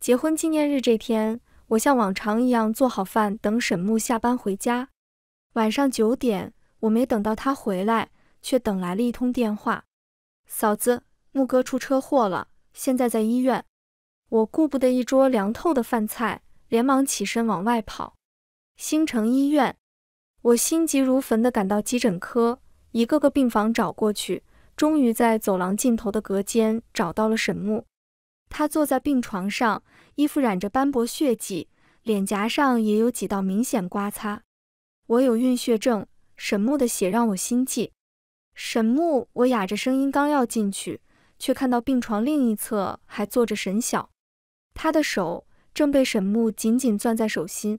结婚纪念日这天，我像往常一样做好饭，等沈木下班回家。晚上九点，我没等到他回来，却等来了一通电话：“嫂子，木哥出车祸了，现在在医院。”我顾不得一桌凉透的饭菜，连忙起身往外跑。星城医院，我心急如焚地赶到急诊科，一个个病房找过去，终于在走廊尽头的隔间找到了沈木。他坐在病床上，衣服染着斑驳血迹，脸颊上也有几道明显刮擦。我有晕血症，沈木的血让我心悸。沈木，我哑着声音刚要进去，却看到病床另一侧还坐着沈晓，他的手正被沈木紧紧攥在手心。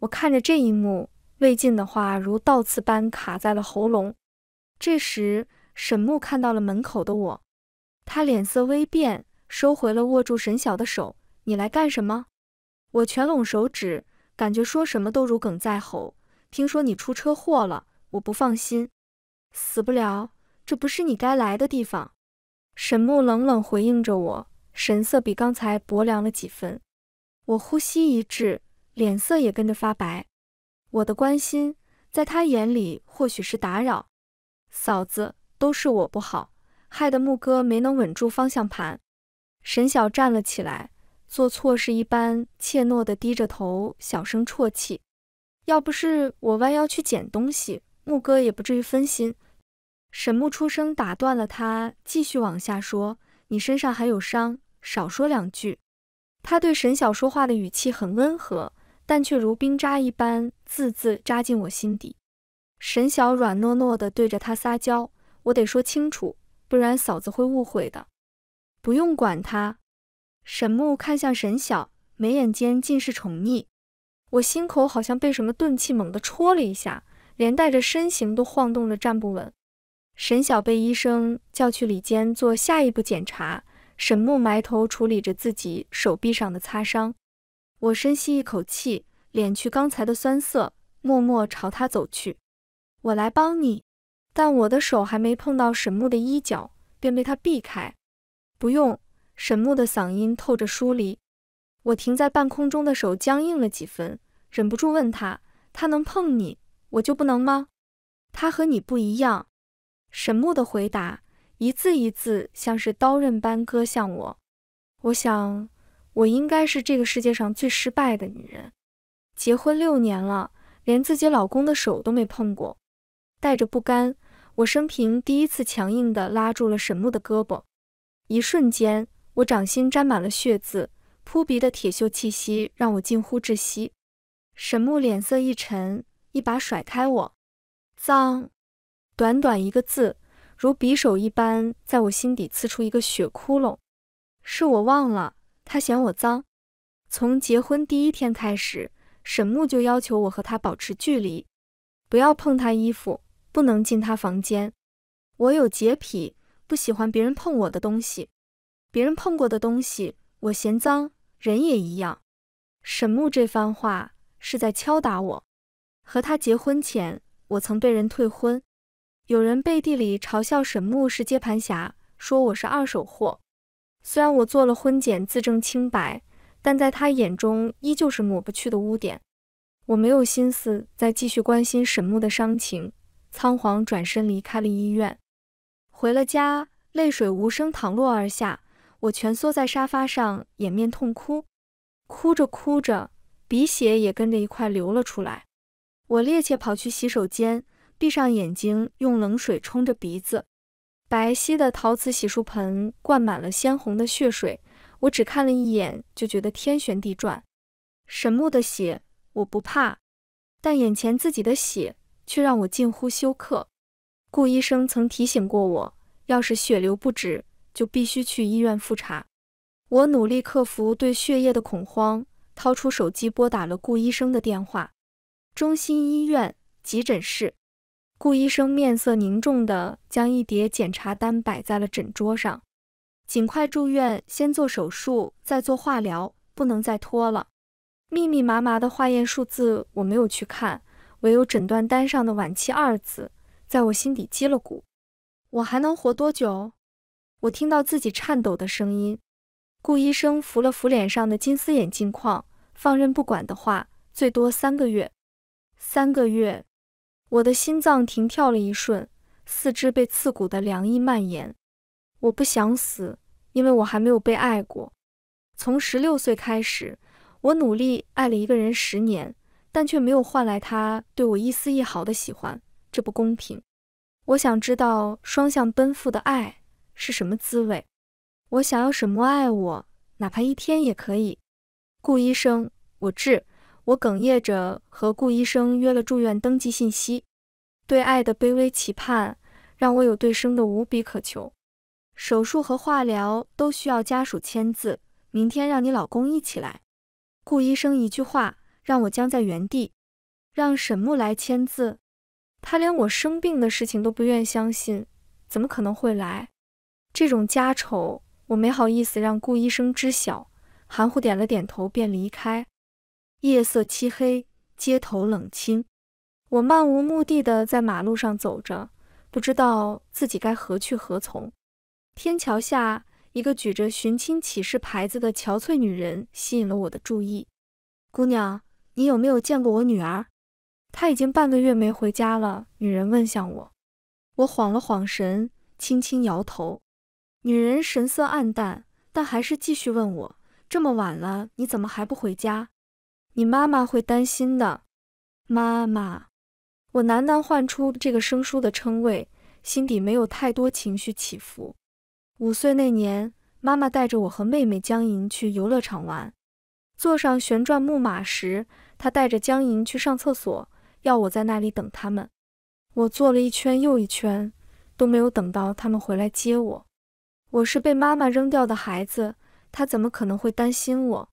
我看着这一幕，未尽的话如倒刺般卡在了喉咙。这时，沈木看到了门口的我，他脸色微变。收回了握住沈晓的手，你来干什么？我蜷拢手指，感觉说什么都如鲠在喉。听说你出车祸了，我不放心。死不了，这不是你该来的地方。沈木冷冷回应着我，神色比刚才薄凉了几分。我呼吸一滞，脸色也跟着发白。我的关心，在他眼里或许是打扰。嫂子，都是我不好，害得木哥没能稳住方向盘。沈晓站了起来，做错事一般怯懦地低着头，小声啜泣。要不是我弯腰去捡东西，木哥也不至于分心。沈木出声打断了他，继续往下说：“你身上还有伤，少说两句。”他对沈晓说话的语气很温和，但却如冰渣一般，字字扎进我心底。沈晓软糯糯地对着他撒娇：“我得说清楚，不然嫂子会误会的。”不用管他。沈木看向沈晓，眉眼间尽是宠溺。我心口好像被什么钝器猛地戳了一下，连带着身形都晃动着站不稳。沈晓被医生叫去里间做下一步检查，沈木埋头处理着自己手臂上的擦伤。我深吸一口气，敛去刚才的酸涩，默默朝他走去。我来帮你。但我的手还没碰到沈木的衣角，便被他避开。不用，沈木的嗓音透着疏离。我停在半空中的手僵硬了几分，忍不住问他：“他能碰你，我就不能吗？”他和你不一样。沈木的回答，一字一字，像是刀刃般割向我。我想，我应该是这个世界上最失败的女人。结婚六年了，连自己老公的手都没碰过。带着不甘，我生平第一次强硬地拉住了沈木的胳膊。一瞬间，我掌心沾满了血渍，扑鼻的铁锈气息让我近乎窒息。沈木脸色一沉，一把甩开我，“脏！”短短一个字，如匕首一般，在我心底刺出一个血窟窿。是我忘了，他嫌我脏。从结婚第一天开始，沈木就要求我和他保持距离，不要碰他衣服，不能进他房间。我有洁癖。不喜欢别人碰我的东西，别人碰过的东西我嫌脏，人也一样。沈木这番话是在敲打我。和他结婚前，我曾被人退婚，有人背地里嘲笑沈木是接盘侠，说我是二手货。虽然我做了婚检自证清白，但在他眼中依旧是抹不去的污点。我没有心思再继续关心沈木的伤情，仓皇转身离开了医院。回了家，泪水无声淌落而下。我蜷缩在沙发上，掩面痛哭，哭着哭着，鼻血也跟着一块流了出来。我趔趄跑去洗手间，闭上眼睛，用冷水冲着鼻子。白皙的陶瓷洗漱盆灌满了鲜红的血水，我只看了一眼就觉得天旋地转。神木的血我不怕，但眼前自己的血却让我近乎休克。顾医生曾提醒过我，要是血流不止，就必须去医院复查。我努力克服对血液的恐慌，掏出手机拨打了顾医生的电话。中心医院急诊室，顾医生面色凝重地将一叠检查单摆在了诊桌上。尽快住院，先做手术，再做化疗，不能再拖了。密密麻麻的化验数字我没有去看，唯有诊断单上的“晚期”二字。在我心底击了鼓，我还能活多久？我听到自己颤抖的声音。顾医生扶了扶脸上的金丝眼镜框，放任不管的话，最多三个月。三个月，我的心脏停跳了一瞬，四肢被刺骨的凉意蔓延。我不想死，因为我还没有被爱过。从十六岁开始，我努力爱了一个人十年，但却没有换来他对我一丝一毫的喜欢。这不公平！我想知道双向奔赴的爱是什么滋味。我想要沈木爱我，哪怕一天也可以。顾医生，我治。我哽咽着和顾医生约了住院登记信息。对爱的卑微期盼，让我有对生的无比渴求。手术和化疗都需要家属签字，明天让你老公一起来。顾医生一句话让我僵在原地。让沈木来签字。他连我生病的事情都不愿相信，怎么可能会来？这种家丑，我没好意思让顾医生知晓，含糊点了点头，便离开。夜色漆黑，街头冷清，我漫无目的的在马路上走着，不知道自己该何去何从。天桥下一个举着寻亲启事牌子的憔悴女人吸引了我的注意。姑娘，你有没有见过我女儿？他已经半个月没回家了。女人问向我，我晃了晃神，轻轻摇头。女人神色暗淡，但还是继续问我：“这么晚了，你怎么还不回家？你妈妈会担心的。”妈妈，我喃喃唤出这个生疏的称谓，心底没有太多情绪起伏。五岁那年，妈妈带着我和妹妹江莹去游乐场玩，坐上旋转木马时，她带着江莹去上厕所。要我在那里等他们，我坐了一圈又一圈，都没有等到他们回来接我。我是被妈妈扔掉的孩子，她怎么可能会担心我？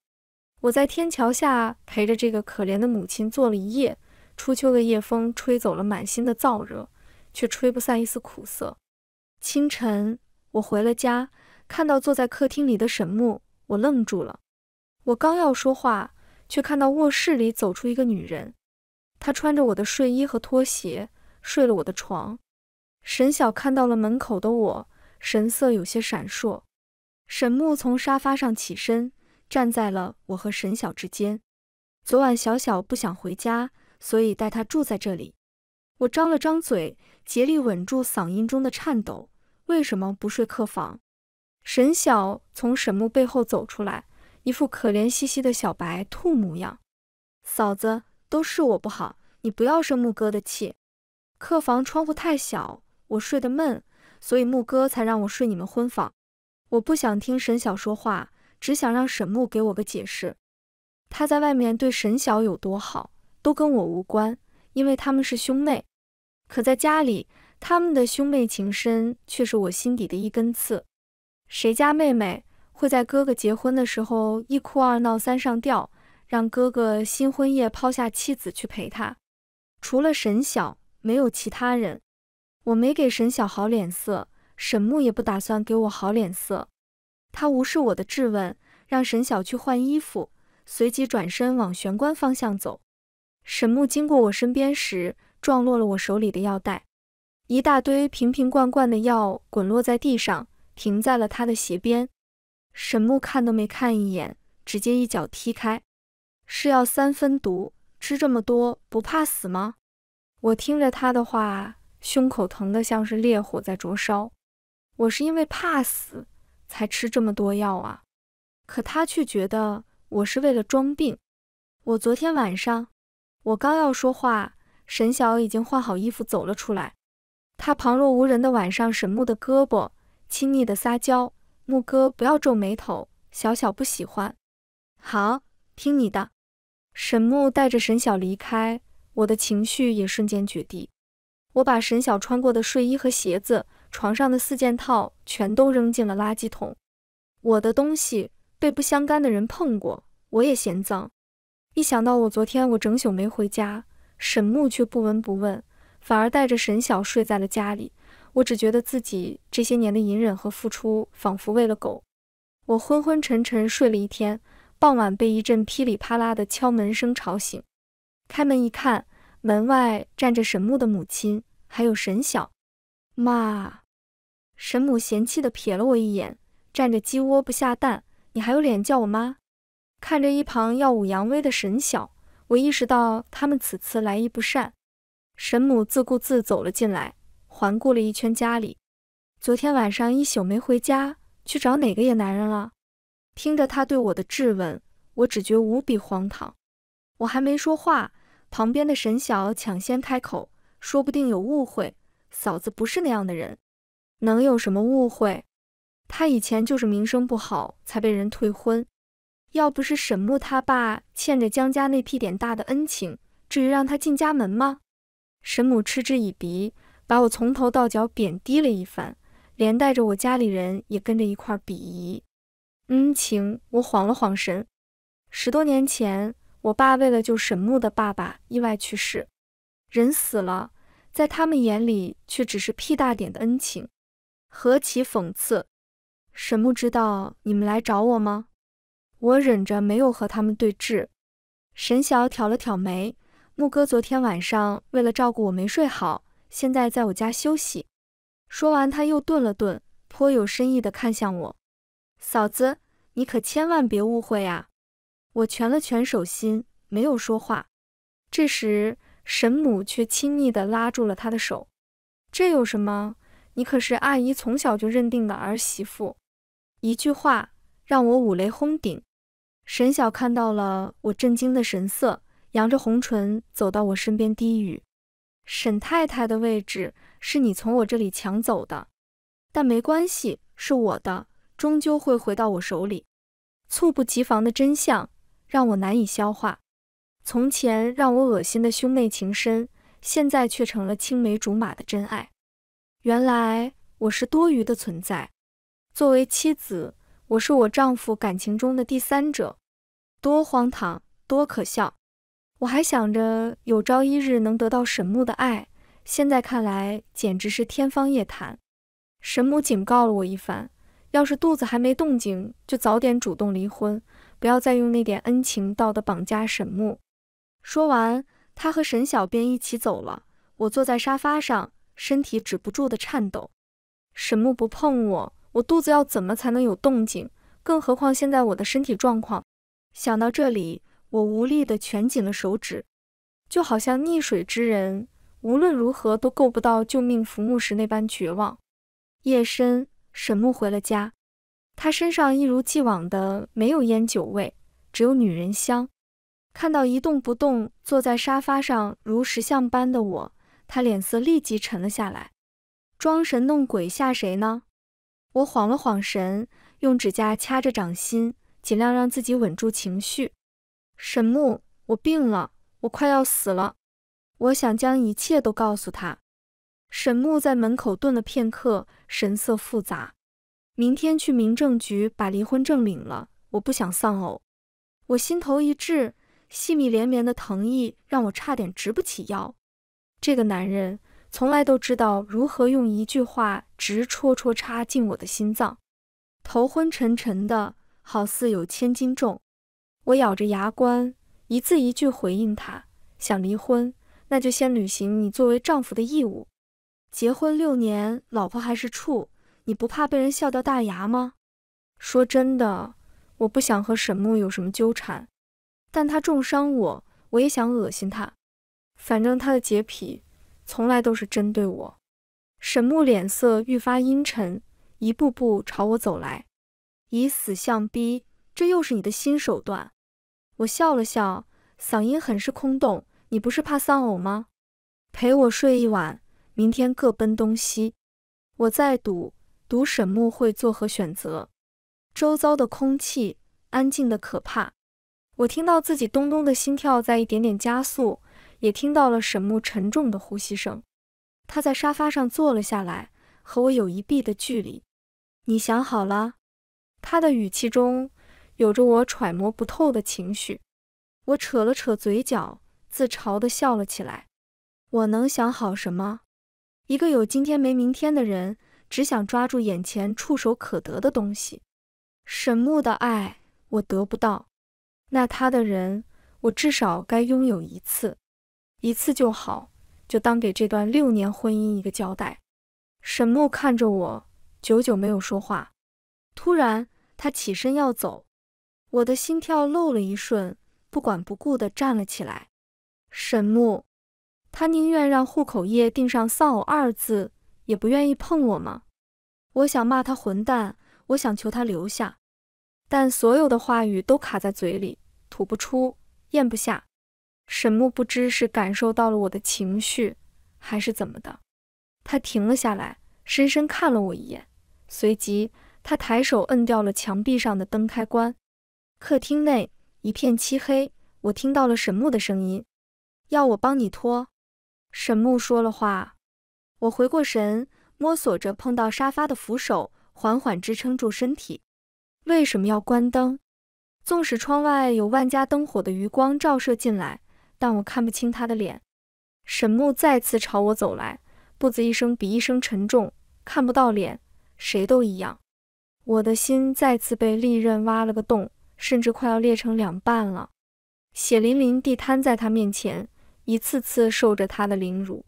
我在天桥下陪着这个可怜的母亲坐了一夜，初秋的夜风吹走了满心的燥热，却吹不散一丝苦涩。清晨，我回了家，看到坐在客厅里的沈木，我愣住了。我刚要说话，却看到卧室里走出一个女人。他穿着我的睡衣和拖鞋，睡了我的床。沈晓看到了门口的我，神色有些闪烁。沈木从沙发上起身，站在了我和沈晓之间。昨晚小小不想回家，所以带他住在这里。我张了张嘴，竭力稳住嗓音中的颤抖：“为什么不睡客房？”沈晓从沈木背后走出来，一副可怜兮兮的小白兔模样：“嫂子。”都是我不好，你不要生木哥的气。客房窗户太小，我睡得闷，所以木哥才让我睡你们婚房。我不想听沈晓说话，只想让沈木给我个解释。他在外面对沈晓有多好，都跟我无关，因为他们是兄妹。可在家里，他们的兄妹情深却是我心底的一根刺。谁家妹妹会在哥哥结婚的时候一哭二闹三上吊？让哥哥新婚夜抛下妻子去陪他，除了沈晓，没有其他人。我没给沈晓好脸色，沈木也不打算给我好脸色。他无视我的质问，让沈晓去换衣服，随即转身往玄关方向走。沈木经过我身边时，撞落了我手里的药袋，一大堆瓶瓶罐罐的药滚落在地上，停在了他的鞋边。沈木看都没看一眼，直接一脚踢开。是要三分毒，吃这么多不怕死吗？我听着他的话，胸口疼得像是烈火在灼烧。我是因为怕死才吃这么多药啊，可他却觉得我是为了装病。我昨天晚上，我刚要说话，沈晓已经换好衣服走了出来。他旁若无人的挽上沈木的胳膊，亲昵的撒娇：“木哥，不要皱眉头，小小不喜欢。”好。听你的，沈木带着沈晓离开，我的情绪也瞬间决堤。我把沈晓穿过的睡衣和鞋子、床上的四件套全都扔进了垃圾桶。我的东西被不相干的人碰过，我也嫌脏。一想到我昨天我整宿没回家，沈木却不闻不问，反而带着沈晓睡在了家里，我只觉得自己这些年的隐忍和付出仿佛喂了狗。我昏昏沉沉睡了一天。傍晚被一阵噼里啪啦的敲门声吵醒，开门一看，门外站着沈木的母亲，还有沈晓。妈。沈母嫌弃地瞥了我一眼：“站着鸡窝不下蛋，你还有脸叫我妈？”看着一旁耀武扬威的沈晓，我意识到他们此次来意不善。沈母自顾自走了进来，环顾了一圈家里：“昨天晚上一宿没回家，去找哪个野男人了？”听着他对我的质问，我只觉无比荒唐。我还没说话，旁边的沈晓抢先开口：“说不定有误会，嫂子不是那样的人，能有什么误会？他以前就是名声不好，才被人退婚。要不是沈木他爸欠着江家那屁点大的恩情，至于让他进家门吗？”沈母嗤之以鼻，把我从头到脚贬低了一番，连带着我家里人也跟着一块鄙夷。恩情，我晃了晃神。十多年前，我爸为了救沈木的爸爸意外去世，人死了，在他们眼里却只是屁大点的恩情，何其讽刺！沈木知道你们来找我吗？我忍着没有和他们对峙。沈晓挑了挑眉，木哥昨天晚上为了照顾我没睡好，现在在我家休息。说完，他又顿了顿，颇有深意的看向我，嫂子。你可千万别误会啊！我拳了拳手心，没有说话。这时，沈母却亲昵地拉住了她的手。这有什么？你可是阿姨从小就认定的儿媳妇。一句话让我五雷轰顶。沈晓看到了我震惊的神色，扬着红唇走到我身边，低语：“沈太太的位置是你从我这里抢走的，但没关系，是我的。”终究会回到我手里。猝不及防的真相让我难以消化。从前让我恶心的兄妹情深，现在却成了青梅竹马的真爱。原来我是多余的存在。作为妻子，我是我丈夫感情中的第三者，多荒唐，多可笑。我还想着有朝一日能得到沈木的爱，现在看来简直是天方夜谭。沈母警告了我一番。要是肚子还没动静，就早点主动离婚，不要再用那点恩情道德绑架沈木。说完，他和沈小便一起走了。我坐在沙发上，身体止不住的颤抖。沈木不碰我，我肚子要怎么才能有动静？更何况现在我的身体状况。想到这里，我无力的蜷紧了手指，就好像溺水之人无论如何都够不到救命浮木时那般绝望。夜深。沈木回了家，他身上一如既往的没有烟酒味，只有女人香。看到一动不动坐在沙发上如石像般的我，他脸色立即沉了下来。装神弄鬼吓谁呢？我晃了晃神，用指甲掐着掌心，尽量让自己稳住情绪。沈木，我病了，我快要死了，我想将一切都告诉他。沈木在门口顿了片刻，神色复杂。明天去民政局把离婚证领了，我不想丧偶。我心头一滞，细密连绵的疼意让我差点直不起腰。这个男人从来都知道如何用一句话直戳戳插进我的心脏，头昏沉沉的，好似有千斤重。我咬着牙关，一字一句回应他：想离婚，那就先履行你作为丈夫的义务。结婚六年，老婆还是处，你不怕被人笑掉大牙吗？说真的，我不想和沈木有什么纠缠，但他重伤我，我也想恶心他。反正他的洁癖从来都是针对我。沈木脸色愈发阴沉，一步步朝我走来，以死相逼，这又是你的新手段。我笑了笑，嗓音很是空洞：“你不是怕丧偶吗？陪我睡一晚。”明天各奔东西，我在赌赌沈木会作何选择。周遭的空气安静的可怕，我听到自己咚咚的心跳在一点点加速，也听到了沈木沉重的呼吸声。他在沙发上坐了下来，和我有一臂的距离。你想好了？他的语气中有着我揣摩不透的情绪。我扯了扯嘴角，自嘲的笑了起来。我能想好什么？一个有今天没明天的人，只想抓住眼前触手可得的东西。沈木的爱我得不到，那他的人我至少该拥有一次，一次就好，就当给这段六年婚姻一个交代。沈木看着我，久久没有说话。突然，他起身要走，我的心跳漏了一瞬，不管不顾地站了起来。沈木。他宁愿让户口页钉上“丧偶”二字，也不愿意碰我吗？我想骂他混蛋，我想求他留下，但所有的话语都卡在嘴里，吐不出，咽不下。沈木不知是感受到了我的情绪，还是怎么的，他停了下来，深深看了我一眼，随即他抬手摁掉了墙壁上的灯开关，客厅内一片漆黑。我听到了沈木的声音，要我帮你拖。沈木说了话，我回过神，摸索着碰到沙发的扶手，缓缓支撑住身体。为什么要关灯？纵使窗外有万家灯火的余光照射进来，但我看不清他的脸。沈木再次朝我走来，步子一声比一声沉重，看不到脸，谁都一样。我的心再次被利刃挖了个洞，甚至快要裂成两半了，血淋淋地摊在他面前。一次次受着他的凌辱，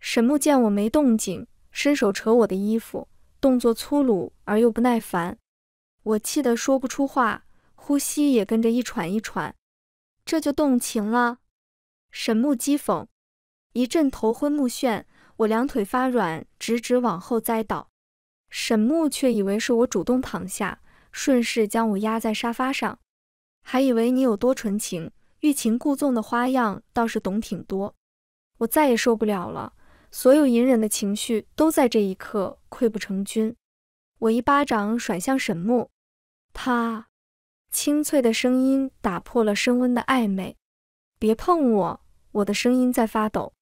沈木见我没动静，伸手扯我的衣服，动作粗鲁而又不耐烦。我气得说不出话，呼吸也跟着一喘一喘。这就动情了？沈木讥讽。一阵头昏目眩，我两腿发软，直直往后栽倒。沈木却以为是我主动躺下，顺势将我压在沙发上，还以为你有多纯情。欲擒故纵的花样倒是懂挺多，我再也受不了了，所有隐忍的情绪都在这一刻溃不成军。我一巴掌甩向沈木，啪，清脆的声音打破了升温的暧昧。别碰我，我的声音在发抖。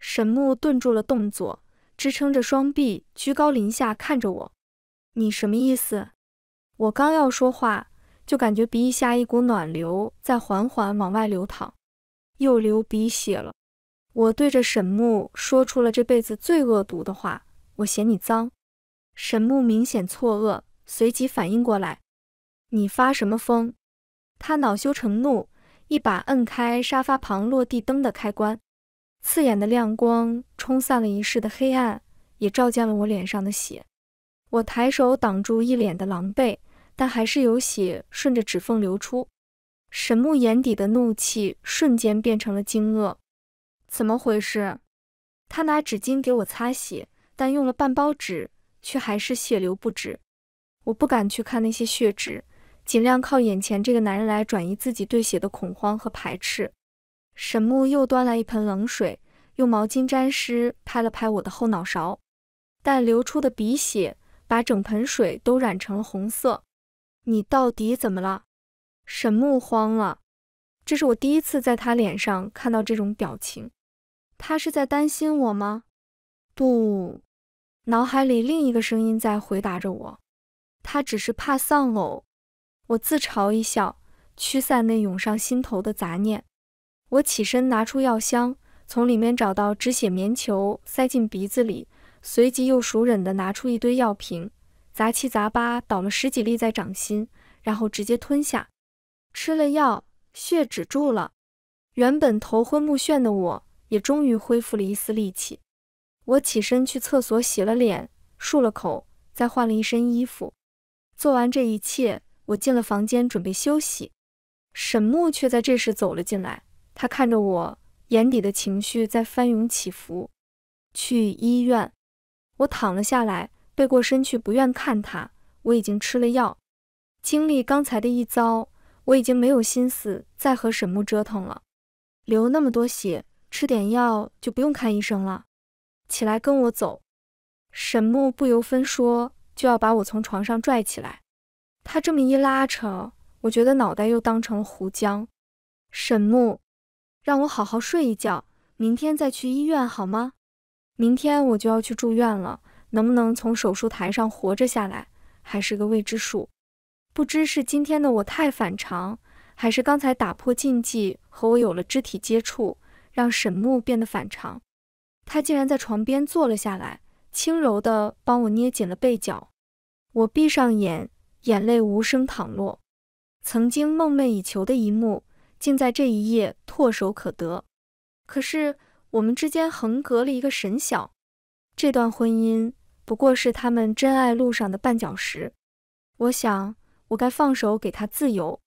沈木顿住了动作，支撑着双臂，居高临下看着我。你什么意思？我刚要说话。就感觉鼻翼下一股暖流在缓缓往外流淌，又流鼻血了。我对着沈木说出了这辈子最恶毒的话：“我嫌你脏。”沈木明显错愕，随即反应过来：“你发什么疯？”他恼羞成怒，一把摁开沙发旁落地灯的开关，刺眼的亮光冲散了一室的黑暗，也照见了我脸上的血。我抬手挡住一脸的狼狈。但还是有血顺着指缝流出，沈木眼底的怒气瞬间变成了惊愕，怎么回事？他拿纸巾给我擦血，但用了半包纸，却还是血流不止。我不敢去看那些血纸，尽量靠眼前这个男人来转移自己对血的恐慌和排斥。沈木又端来一盆冷水，用毛巾沾湿拍了拍我的后脑勺，但流出的鼻血把整盆水都染成了红色。你到底怎么了？沈木慌了，这是我第一次在他脸上看到这种表情。他是在担心我吗？不，脑海里另一个声音在回答着我。他只是怕丧偶。我自嘲一笑，驱散那涌上心头的杂念。我起身拿出药箱，从里面找到止血棉球，塞进鼻子里，随即又熟忍地拿出一堆药瓶。杂七杂八倒了十几粒在掌心，然后直接吞下。吃了药，血止住了。原本头昏目眩的我，也终于恢复了一丝力气。我起身去厕所洗了脸，漱了口，再换了一身衣服。做完这一切，我进了房间准备休息。沈木却在这时走了进来，他看着我，眼底的情绪在翻涌起伏。去医院。我躺了下来。背过身去，不愿看他。我已经吃了药，经历刚才的一遭，我已经没有心思再和沈木折腾了。流那么多血，吃点药就不用看医生了。起来，跟我走。沈木不由分说就要把我从床上拽起来。他这么一拉扯，我觉得脑袋又当成了糊浆。沈木，让我好好睡一觉，明天再去医院好吗？明天我就要去住院了。能不能从手术台上活着下来，还是个未知数。不知是今天的我太反常，还是刚才打破禁忌和我有了肢体接触，让沈木变得反常。他竟然在床边坐了下来，轻柔地帮我捏紧了背角。我闭上眼，眼泪无声淌落。曾经梦寐以求的一幕，竟在这一夜唾手可得。可是我们之间横隔了一个沈晓，这段婚姻。不过是他们真爱路上的绊脚石。我想，我该放手给他自由。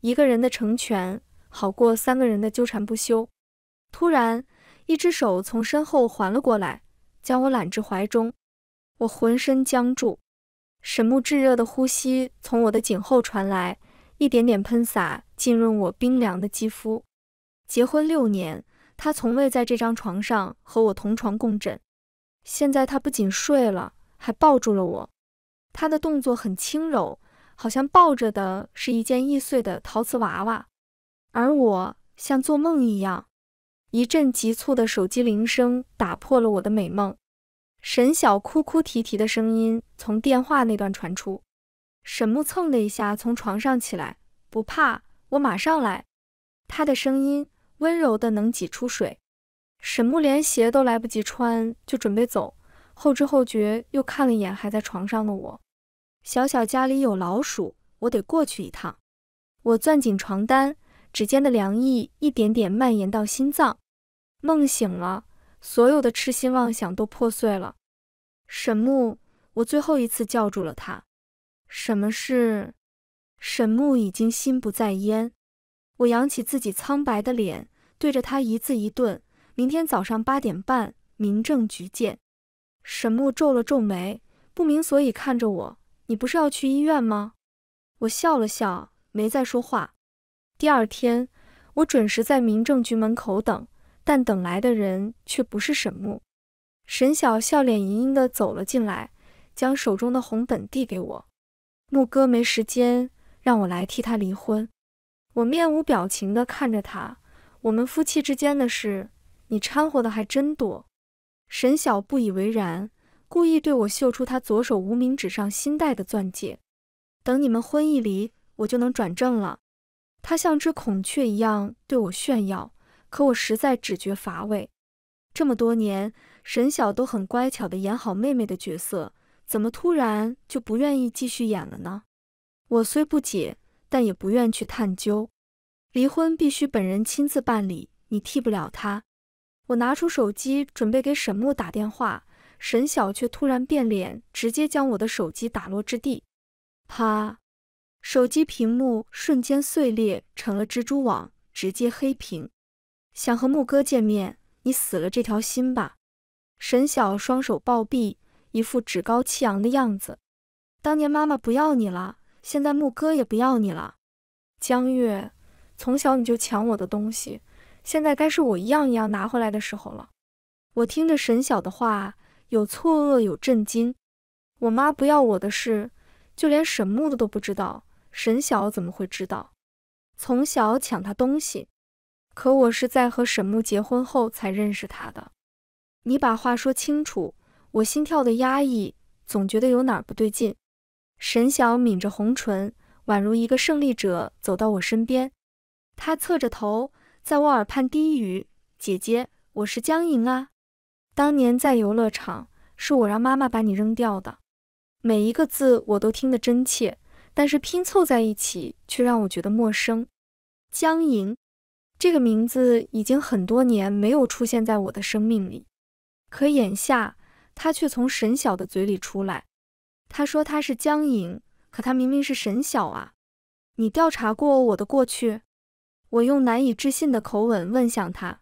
一个人的成全，好过三个人的纠缠不休。突然，一只手从身后环了过来，将我揽至怀中。我浑身僵住，沈木炙热的呼吸从我的颈后传来，一点点喷洒浸润我冰凉的肌肤。结婚六年，他从未在这张床上和我同床共枕。现在他不仅睡了，还抱住了我。他的动作很轻柔，好像抱着的是一件易碎的陶瓷娃娃。而我像做梦一样。一阵急促的手机铃声打破了我的美梦，沈晓哭哭啼啼的声音从电话那端传出。沈木蹭的一下从床上起来，不怕，我马上来。他的声音温柔的能挤出水。沈木连鞋都来不及穿，就准备走。后知后觉，又看了一眼还在床上的我。小小家里有老鼠，我得过去一趟。我攥紧床单，指尖的凉意一点点蔓延到心脏。梦醒了，所有的痴心妄想都破碎了。沈木，我最后一次叫住了他。什么事？沈木已经心不在焉。我扬起自己苍白的脸，对着他一字一顿。明天早上八点半，民政局见。沈木皱了皱眉，不明所以看着我。你不是要去医院吗？我笑了笑，没再说话。第二天，我准时在民政局门口等，但等来的人却不是沈木。沈晓笑脸盈盈的走了进来，将手中的红本递给我。木哥没时间，让我来替他离婚。我面无表情的看着他，我们夫妻之间的事。你掺和的还真多，沈晓不以为然，故意对我秀出他左手无名指上新戴的钻戒。等你们婚一离，我就能转正了。他像只孔雀一样对我炫耀，可我实在只觉乏味。这么多年，沈晓都很乖巧地演好妹妹的角色，怎么突然就不愿意继续演了呢？我虽不解，但也不愿去探究。离婚必须本人亲自办理，你替不了他。我拿出手机准备给沈木打电话，沈晓却突然变脸，直接将我的手机打落之地，啪，手机屏幕瞬间碎裂成了蜘蛛网，直接黑屏。想和木哥见面，你死了这条心吧！沈晓双手抱臂，一副趾高气昂的样子。当年妈妈不要你了，现在木哥也不要你了。江月，从小你就抢我的东西。现在该是我一样一样拿回来的时候了。我听着沈晓的话，有错愕，有震惊。我妈不要我的事，就连沈木的都不知道，沈晓怎么会知道？从小抢他东西，可我是在和沈木结婚后才认识他的。你把话说清楚。我心跳的压抑，总觉得有哪儿不对劲。沈晓抿着红唇，宛如一个胜利者走到我身边。他侧着头。在我耳畔低语：“姐姐，我是江莹啊。当年在游乐场，是我让妈妈把你扔掉的。”每一个字我都听得真切，但是拼凑在一起却让我觉得陌生。江莹这个名字已经很多年没有出现在我的生命里，可眼下他却从沈晓的嘴里出来。他说他是江莹，可他明明是沈晓啊！你调查过我的过去？我用难以置信的口吻问向他，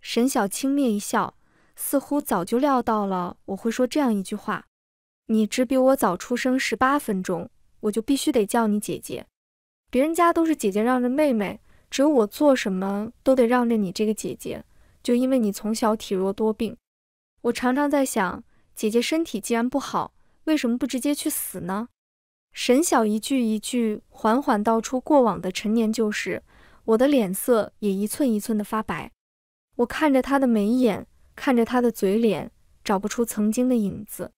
沈晓轻蔑一笑，似乎早就料到了我会说这样一句话：“你只比我早出生十八分钟，我就必须得叫你姐姐。别人家都是姐姐让着妹妹，只有我做什么都得让着你这个姐姐。就因为你从小体弱多病，我常常在想，姐姐身体既然不好，为什么不直接去死呢？”沈晓一句一句，缓缓道出过往的陈年旧事。我的脸色也一寸一寸的发白，我看着他的眉眼，看着他的嘴脸，找不出曾经的影子。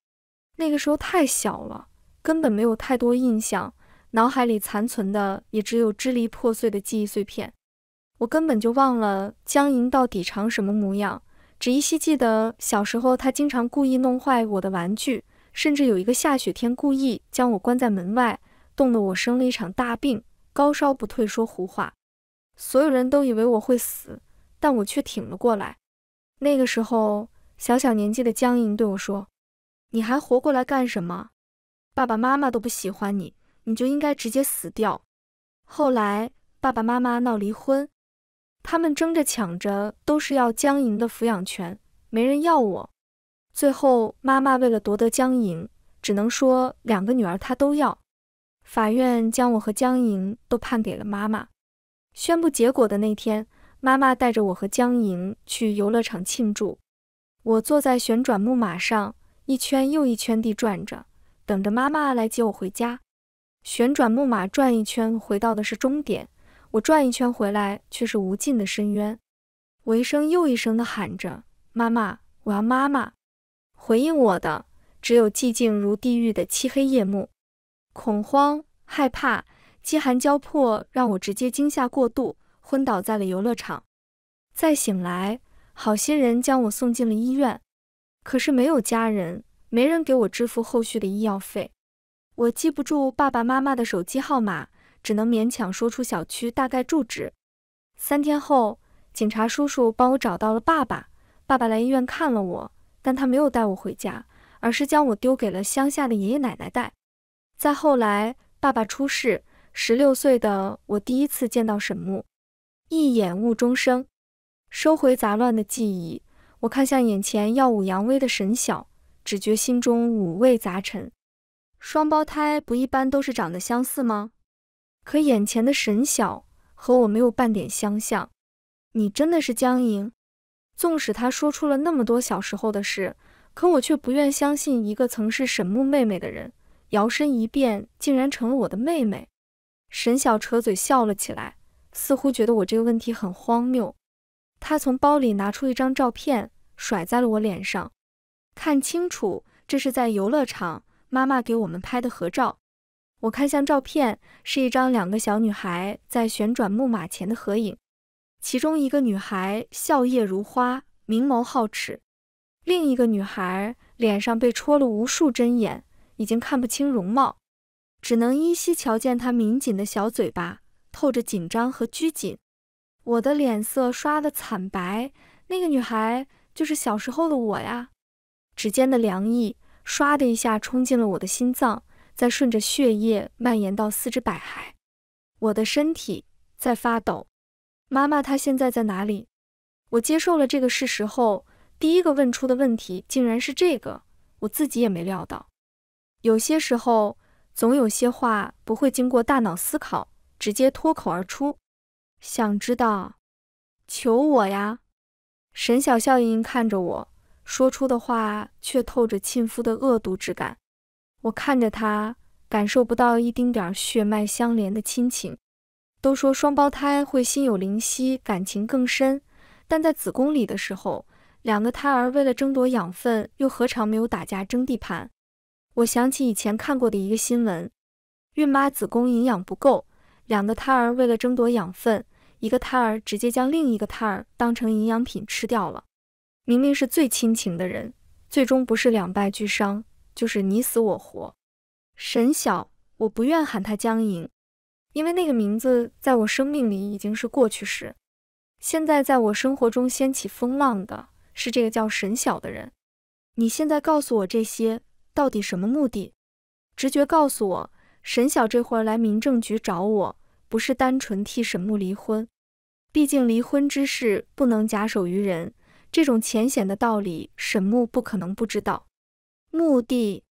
那个时候太小了，根本没有太多印象，脑海里残存的也只有支离破碎的记忆碎片。我根本就忘了江莹到底长什么模样，只依稀记得小时候她经常故意弄坏我的玩具，甚至有一个下雪天故意将我关在门外，冻得我生了一场大病，高烧不退，说胡话。所有人都以为我会死，但我却挺了过来。那个时候，小小年纪的江莹对我说：“你还活过来干什么？爸爸妈妈都不喜欢你，你就应该直接死掉。”后来，爸爸妈妈闹离婚，他们争着抢着都是要江莹的抚养权，没人要我。最后，妈妈为了夺得江莹，只能说两个女儿她都要。法院将我和江莹都判给了妈妈。宣布结果的那天，妈妈带着我和江莹去游乐场庆祝。我坐在旋转木马上，一圈又一圈地转着，等着妈妈来接我回家。旋转木马转一圈回到的是终点，我转一圈回来却是无尽的深渊。我一声又一声地喊着：“妈妈，我要妈妈！”回应我的只有寂静如地狱的漆黑夜幕，恐慌、害怕。饥寒交迫，让我直接惊吓过度，昏倒在了游乐场。再醒来，好心人将我送进了医院。可是没有家人，没人给我支付后续的医药费。我记不住爸爸妈妈的手机号码，只能勉强说出小区大概住址。三天后，警察叔叔帮我找到了爸爸。爸爸来医院看了我，但他没有带我回家，而是将我丢给了乡下的爷爷奶奶带。再后来，爸爸出事。十六岁的我第一次见到沈木，一眼误终生。收回杂乱的记忆，我看向眼前耀武扬威的沈晓，只觉心中五味杂陈。双胞胎不一般都是长得相似吗？可眼前的沈晓和我没有半点相像。你真的是江莹？纵使他说出了那么多小时候的事，可我却不愿相信一个曾是沈木妹妹的人，摇身一变竟然成了我的妹妹。沈晓扯嘴笑了起来，似乎觉得我这个问题很荒谬。他从包里拿出一张照片，甩在了我脸上。看清楚，这是在游乐场，妈妈给我们拍的合照。我看向照片，是一张两个小女孩在旋转木马前的合影。其中一个女孩笑靥如花，明眸皓齿；另一个女孩脸上被戳了无数针眼，已经看不清容貌。只能依稀瞧见她抿紧的小嘴巴，透着紧张和拘谨。我的脸色刷的惨白，那个女孩就是小时候的我呀！指尖的凉意唰的一下冲进了我的心脏，再顺着血液蔓延到四肢百骸。我的身体在发抖。妈妈，她现在在哪里？我接受了这个事实后，第一个问出的问题竟然是这个，我自己也没料到。有些时候。总有些话不会经过大脑思考，直接脱口而出。想知道？求我呀！沈晓笑盈盈看着我，说出的话却透着亲夫的恶毒之感。我看着他，感受不到一丁点血脉相连的亲情。都说双胞胎会心有灵犀，感情更深，但在子宫里的时候，两个胎儿为了争夺养分，又何尝没有打架争地盘？我想起以前看过的一个新闻，孕妈子宫营养不够，两个胎儿为了争夺养分，一个胎儿直接将另一个胎儿当成营养品吃掉了。明明是最亲情的人，最终不是两败俱伤，就是你死我活。沈晓，我不愿喊他江颖，因为那个名字在我生命里已经是过去式。现在在我生活中掀起风浪的是这个叫沈晓的人。你现在告诉我这些。到底什么目的？直觉告诉我，沈晓这会儿来民政局找我，不是单纯替沈木离婚。毕竟离婚之事不能假手于人，这种浅显的道理，沈木不可能不知道。目的，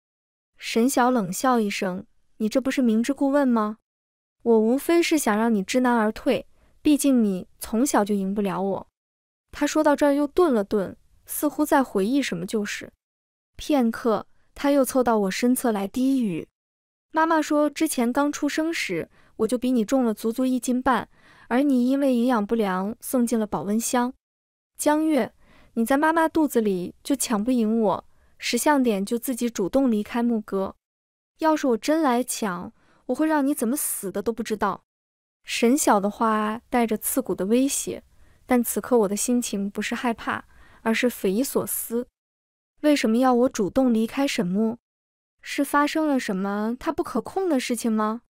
沈晓冷笑一声：“你这不是明知故问吗？我无非是想让你知难而退，毕竟你从小就赢不了我。”他说到这儿又顿了顿，似乎在回忆什么旧事。片刻。他又凑到我身侧来低语：“妈妈说，之前刚出生时，我就比你重了足足一斤半，而你因为营养不良送进了保温箱。江月，你在妈妈肚子里就抢不赢我，识相点就自己主动离开木哥。要是我真来抢，我会让你怎么死的都不知道。”沈晓的话带着刺骨的威胁，但此刻我的心情不是害怕，而是匪夷所思。为什么要我主动离开沈木？是发生了什么他不可控的事情吗？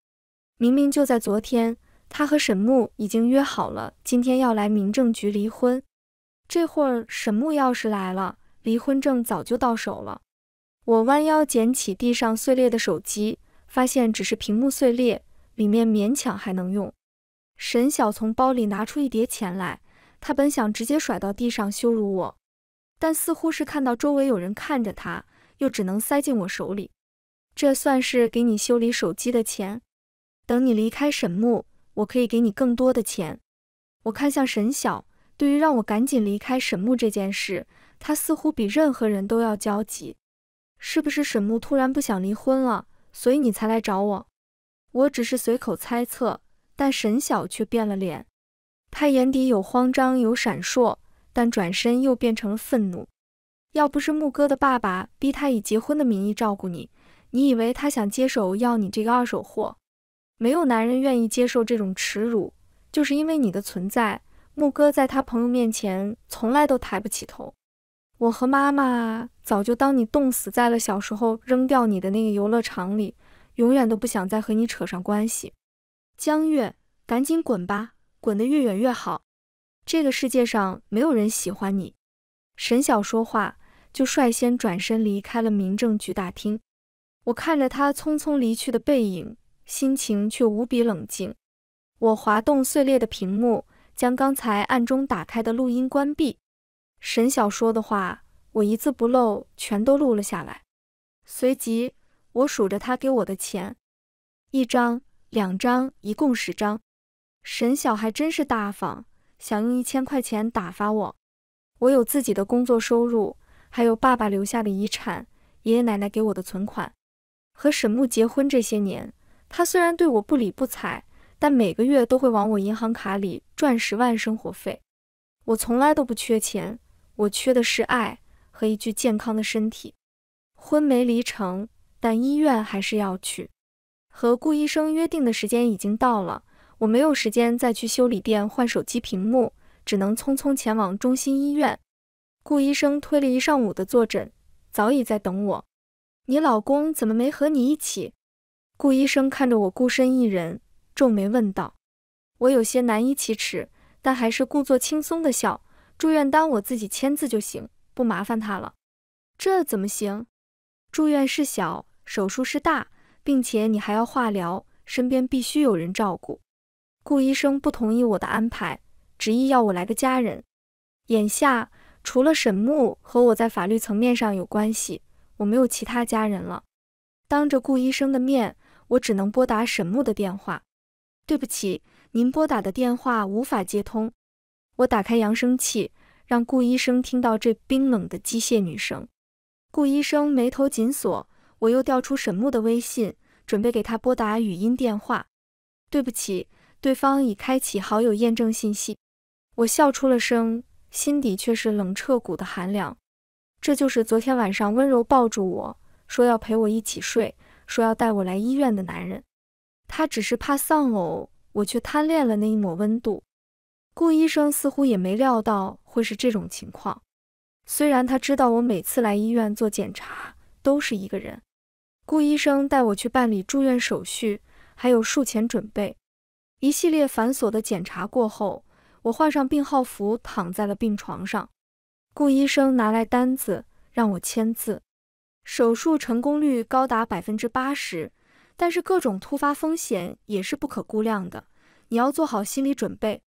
明明就在昨天，他和沈木已经约好了今天要来民政局离婚。这会儿沈木要是来了，离婚证早就到手了。我弯腰捡起地上碎裂的手机，发现只是屏幕碎裂，里面勉强还能用。沈晓从包里拿出一叠钱来，他本想直接甩到地上羞辱我。但似乎是看到周围有人看着他，又只能塞进我手里。这算是给你修理手机的钱。等你离开沈木，我可以给你更多的钱。我看向沈晓，对于让我赶紧离开沈木这件事，他似乎比任何人都要焦急。是不是沈木突然不想离婚了，所以你才来找我？我只是随口猜测，但沈晓却变了脸，他眼底有慌张，有闪烁。但转身又变成了愤怒。要不是牧哥的爸爸逼他以结婚的名义照顾你，你以为他想接手要你这个二手货？没有男人愿意接受这种耻辱，就是因为你的存在，牧哥在他朋友面前从来都抬不起头。我和妈妈早就当你冻死在了小时候扔掉你的那个游乐场里，永远都不想再和你扯上关系。江月，赶紧滚吧，滚得越远越好。这个世界上没有人喜欢你，沈晓说话就率先转身离开了民政局大厅。我看着他匆匆离去的背影，心情却无比冷静。我滑动碎裂的屏幕，将刚才暗中打开的录音关闭。沈晓说的话，我一字不漏，全都录了下来。随即，我数着他给我的钱，一张，两张，一共十张。沈晓还真是大方。想用一千块钱打发我，我有自己的工作收入，还有爸爸留下的遗产，爷爷奶奶给我的存款。和沈木结婚这些年，他虽然对我不理不睬，但每个月都会往我银行卡里赚十万生活费。我从来都不缺钱，我缺的是爱和一具健康的身体。婚没离成，但医院还是要去。和顾医生约定的时间已经到了。我没有时间再去修理店换手机屏幕，只能匆匆前往中心医院。顾医生推了一上午的坐诊，早已在等我。你老公怎么没和你一起？顾医生看着我孤身一人，皱眉问道。我有些难以启齿，但还是故作轻松的笑。住院单我自己签字就行，不麻烦他了。这怎么行？住院事小，手术事大，并且你还要化疗，身边必须有人照顾。顾医生不同意我的安排，执意要我来个家人。眼下除了沈木和我在法律层面上有关系，我没有其他家人了。当着顾医生的面，我只能拨打沈木的电话。对不起，您拨打的电话无法接通。我打开扬声器，让顾医生听到这冰冷的机械女声。顾医生眉头紧锁。我又调出沈木的微信，准备给他拨打语音电话。对不起。对方已开启好友验证信息，我笑出了声，心底却是冷彻骨的寒凉。这就是昨天晚上温柔抱住我说要陪我一起睡，说要带我来医院的男人。他只是怕丧偶，我却贪恋了那一抹温度。顾医生似乎也没料到会是这种情况，虽然他知道我每次来医院做检查都是一个人。顾医生带我去办理住院手续，还有术前准备。一系列繁琐的检查过后，我换上病号服，躺在了病床上。顾医生拿来单子，让我签字。手术成功率高达百分之八十，但是各种突发风险也是不可估量的，你要做好心理准备。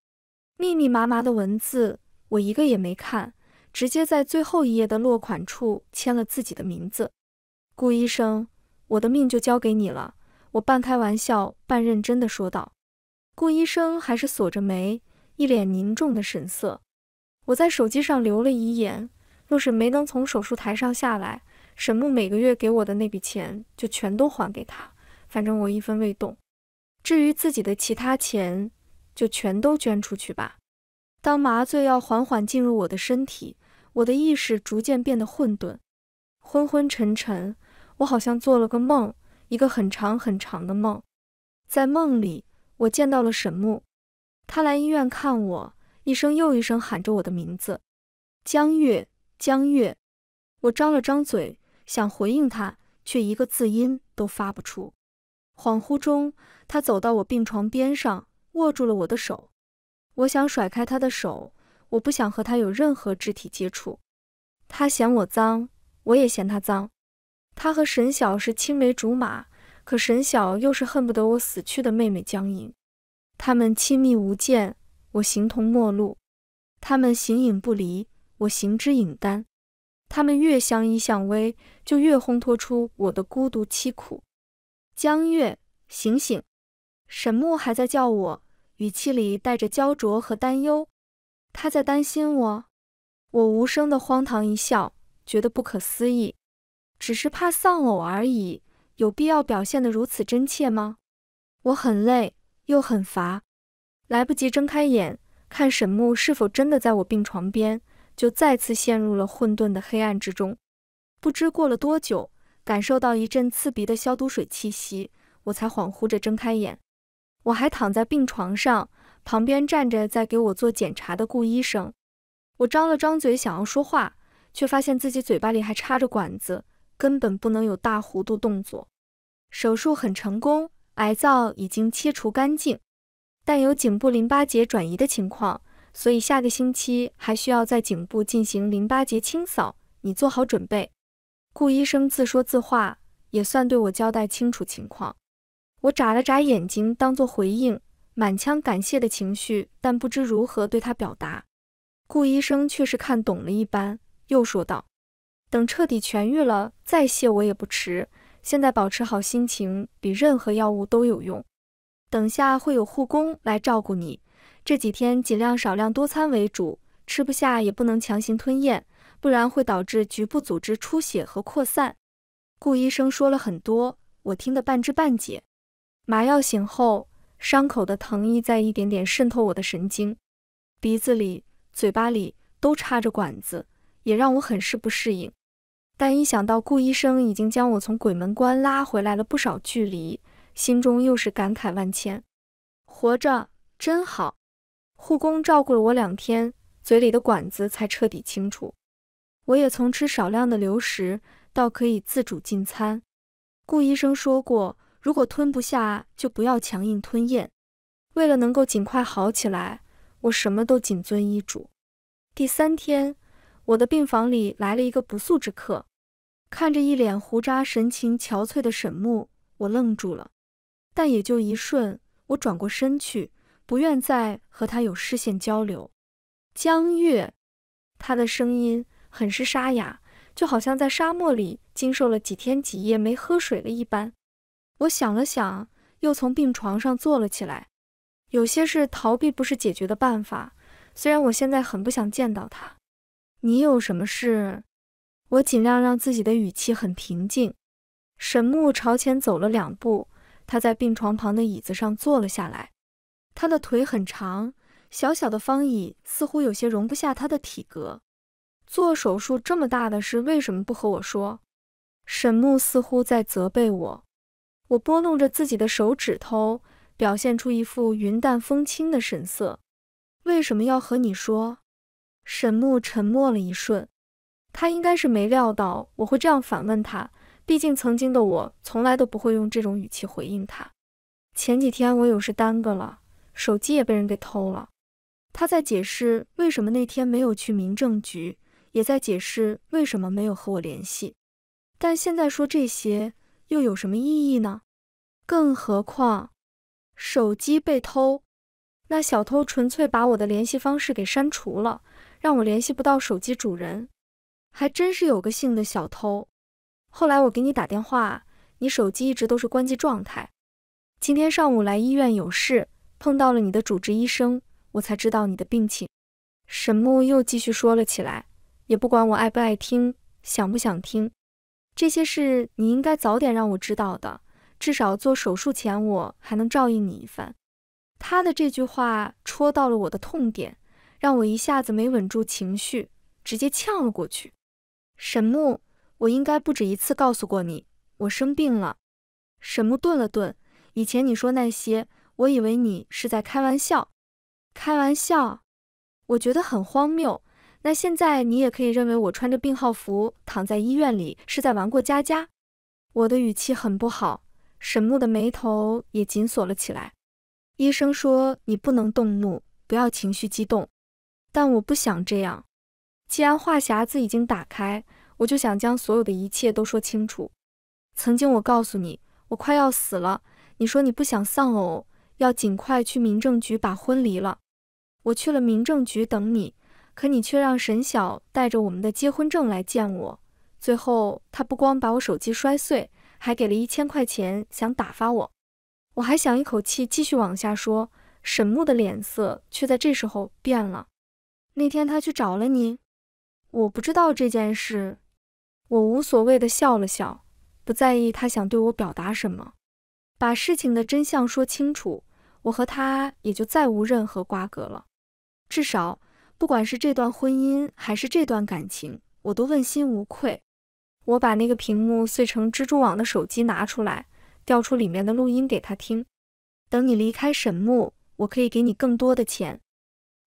密密麻麻的文字，我一个也没看，直接在最后一页的落款处签了自己的名字。顾医生，我的命就交给你了，我半开玩笑半认真的说道。顾医生还是锁着眉，一脸凝重的神色。我在手机上留了遗言，若是没能从手术台上下来，沈木每个月给我的那笔钱就全都还给他，反正我一分未动。至于自己的其他钱，就全都捐出去吧。当麻醉药缓缓进入我的身体，我的意识逐渐变得混沌、昏昏沉沉。我好像做了个梦，一个很长很长的梦，在梦里。我见到了沈木，他来医院看我，一声又一声喊着我的名字，江月，江月。我张了张嘴，想回应他，却一个字音都发不出。恍惚中，他走到我病床边上，握住了我的手。我想甩开他的手，我不想和他有任何肢体接触。他嫌我脏，我也嫌他脏。他和沈晓是青梅竹马。可沈晓又是恨不得我死去的妹妹江莹，他们亲密无间，我形同陌路；他们形影不离，我形只影单。他们越相依相偎，就越烘托出我的孤独凄苦。江月，醒醒！沈木还在叫我，语气里带着焦灼和担忧。他在担心我。我无声的荒唐一笑，觉得不可思议，只是怕丧偶而已。有必要表现得如此真切吗？我很累，又很乏，来不及睁开眼看沈木是否真的在我病床边，就再次陷入了混沌的黑暗之中。不知过了多久，感受到一阵刺鼻的消毒水气息，我才恍惚着睁开眼。我还躺在病床上，旁边站着在给我做检查的顾医生。我张了张嘴想要说话，却发现自己嘴巴里还插着管子。根本不能有大弧度动作，手术很成功，癌灶已经切除干净，但有颈部淋巴结转移的情况，所以下个星期还需要在颈部进行淋巴结清扫，你做好准备。顾医生自说自话，也算对我交代清楚情况。我眨了眨眼睛当做回应，满腔感谢的情绪，但不知如何对他表达。顾医生却是看懂了一般，又说道。等彻底痊愈了再谢我也不迟。现在保持好心情比任何药物都有用。等下会有护工来照顾你。这几天尽量少量多餐为主，吃不下也不能强行吞咽，不然会导致局部组织出血和扩散。顾医生说了很多，我听得半知半解。麻药醒后，伤口的疼意在一点点渗透我的神经，鼻子里、嘴巴里都插着管子，也让我很是不适应。但一想到顾医生已经将我从鬼门关拉回来了不少距离，心中又是感慨万千。活着真好。护工照顾了我两天，嘴里的管子才彻底清除。我也从吃少量的流食到可以自主进餐。顾医生说过，如果吞不下，就不要强硬吞咽。为了能够尽快好起来，我什么都谨遵医嘱。第三天，我的病房里来了一个不速之客。看着一脸胡渣、神情憔悴的沈木，我愣住了，但也就一瞬。我转过身去，不愿再和他有视线交流。江月，他的声音很是沙哑，就好像在沙漠里经受了几天几夜没喝水了一般。我想了想，又从病床上坐了起来。有些事逃避不是解决的办法，虽然我现在很不想见到他。你有什么事？我尽量让自己的语气很平静。沈木朝前走了两步，他在病床旁的椅子上坐了下来。他的腿很长，小小的方椅似乎有些容不下他的体格。做手术这么大的事，为什么不和我说？沈木似乎在责备我。我拨弄着自己的手指头，表现出一副云淡风轻的神色。为什么要和你说？沈木沉默了一瞬。他应该是没料到我会这样反问他，毕竟曾经的我从来都不会用这种语气回应他。前几天我有事耽搁了，手机也被人给偷了。他在解释为什么那天没有去民政局，也在解释为什么没有和我联系。但现在说这些又有什么意义呢？更何况，手机被偷，那小偷纯粹把我的联系方式给删除了，让我联系不到手机主人。还真是有个性的小偷。后来我给你打电话，你手机一直都是关机状态。今天上午来医院有事，碰到了你的主治医生，我才知道你的病情。沈木又继续说了起来，也不管我爱不爱听，想不想听。这些事你应该早点让我知道的，至少做手术前我还能照应你一番。他的这句话戳到了我的痛点，让我一下子没稳住情绪，直接呛了过去。沈木，我应该不止一次告诉过你，我生病了。沈木顿了顿，以前你说那些，我以为你是在开玩笑，开玩笑，我觉得很荒谬。那现在你也可以认为我穿着病号服躺在医院里是在玩过家家。我的语气很不好，沈木的眉头也紧锁了起来。医生说你不能动怒，不要情绪激动，但我不想这样。既然话匣子已经打开，我就想将所有的一切都说清楚。曾经我告诉你，我快要死了，你说你不想丧偶，要尽快去民政局把婚离了。我去了民政局等你，可你却让沈晓带着我们的结婚证来见我。最后他不光把我手机摔碎，还给了一千块钱想打发我。我还想一口气继续往下说，沈木的脸色却在这时候变了。那天他去找了你。我不知道这件事，我无所谓的笑了笑，不在意他想对我表达什么。把事情的真相说清楚，我和他也就再无任何瓜葛了。至少，不管是这段婚姻还是这段感情，我都问心无愧。我把那个屏幕碎成蜘蛛网的手机拿出来，调出里面的录音给他听。等你离开沈木，我可以给你更多的钱。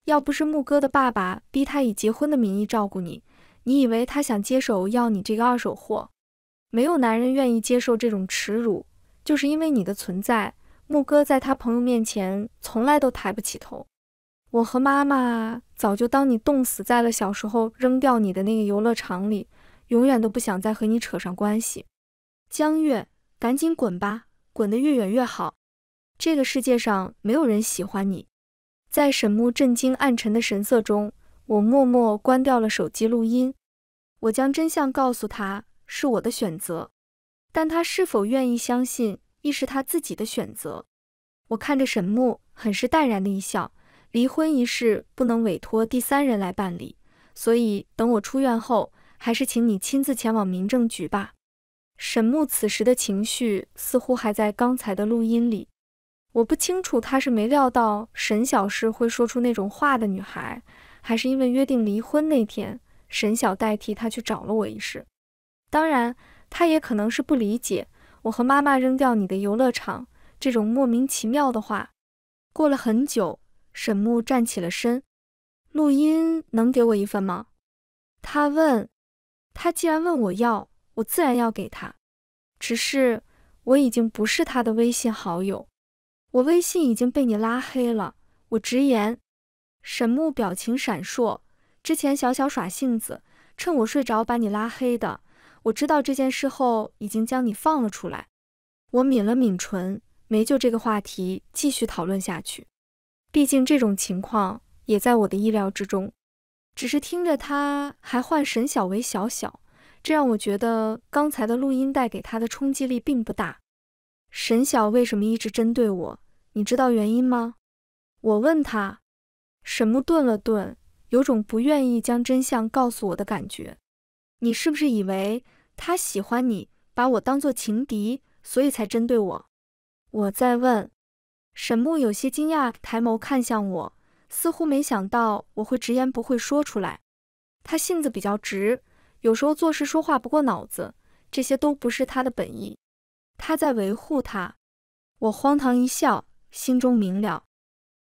要不是牧哥的爸爸逼他以结婚的名义照顾你，你以为他想接手要你这个二手货？没有男人愿意接受这种耻辱，就是因为你的存在，牧哥在他朋友面前从来都抬不起头。我和妈妈早就当你冻死在了小时候扔掉你的那个游乐场里，永远都不想再和你扯上关系。江月，赶紧滚吧，滚得越远越好。这个世界上没有人喜欢你。在沈木震惊、暗沉的神色中，我默默关掉了手机录音。我将真相告诉他，是我的选择，但他是否愿意相信，亦是他自己的选择。我看着沈木，很是淡然的一笑。离婚一事不能委托第三人来办理，所以等我出院后，还是请你亲自前往民政局吧。沈木此时的情绪似乎还在刚才的录音里。我不清楚他是没料到沈小是会说出那种话的女孩，还是因为约定离婚那天沈小代替他去找了我一事。当然，他也可能是不理解我和妈妈扔掉你的游乐场这种莫名其妙的话。过了很久，沈木站起了身，录音能给我一份吗？他问。他既然问我要，我自然要给他。只是我已经不是他的微信好友。我微信已经被你拉黑了，我直言。沈木表情闪烁，之前小小耍性子，趁我睡着把你拉黑的。我知道这件事后，已经将你放了出来。我抿了抿唇，没就这个话题继续讨论下去，毕竟这种情况也在我的意料之中。只是听着他还唤沈小为小小，这让我觉得刚才的录音带给他的冲击力并不大。沈晓为什么一直针对我？你知道原因吗？我问他。沈木顿了顿，有种不愿意将真相告诉我的感觉。你是不是以为他喜欢你，把我当做情敌，所以才针对我？我再问。沈木有些惊讶，抬眸看向我，似乎没想到我会直言不讳说出来。他性子比较直，有时候做事说话不过脑子，这些都不是他的本意。他在维护他，我荒唐一笑，心中明了。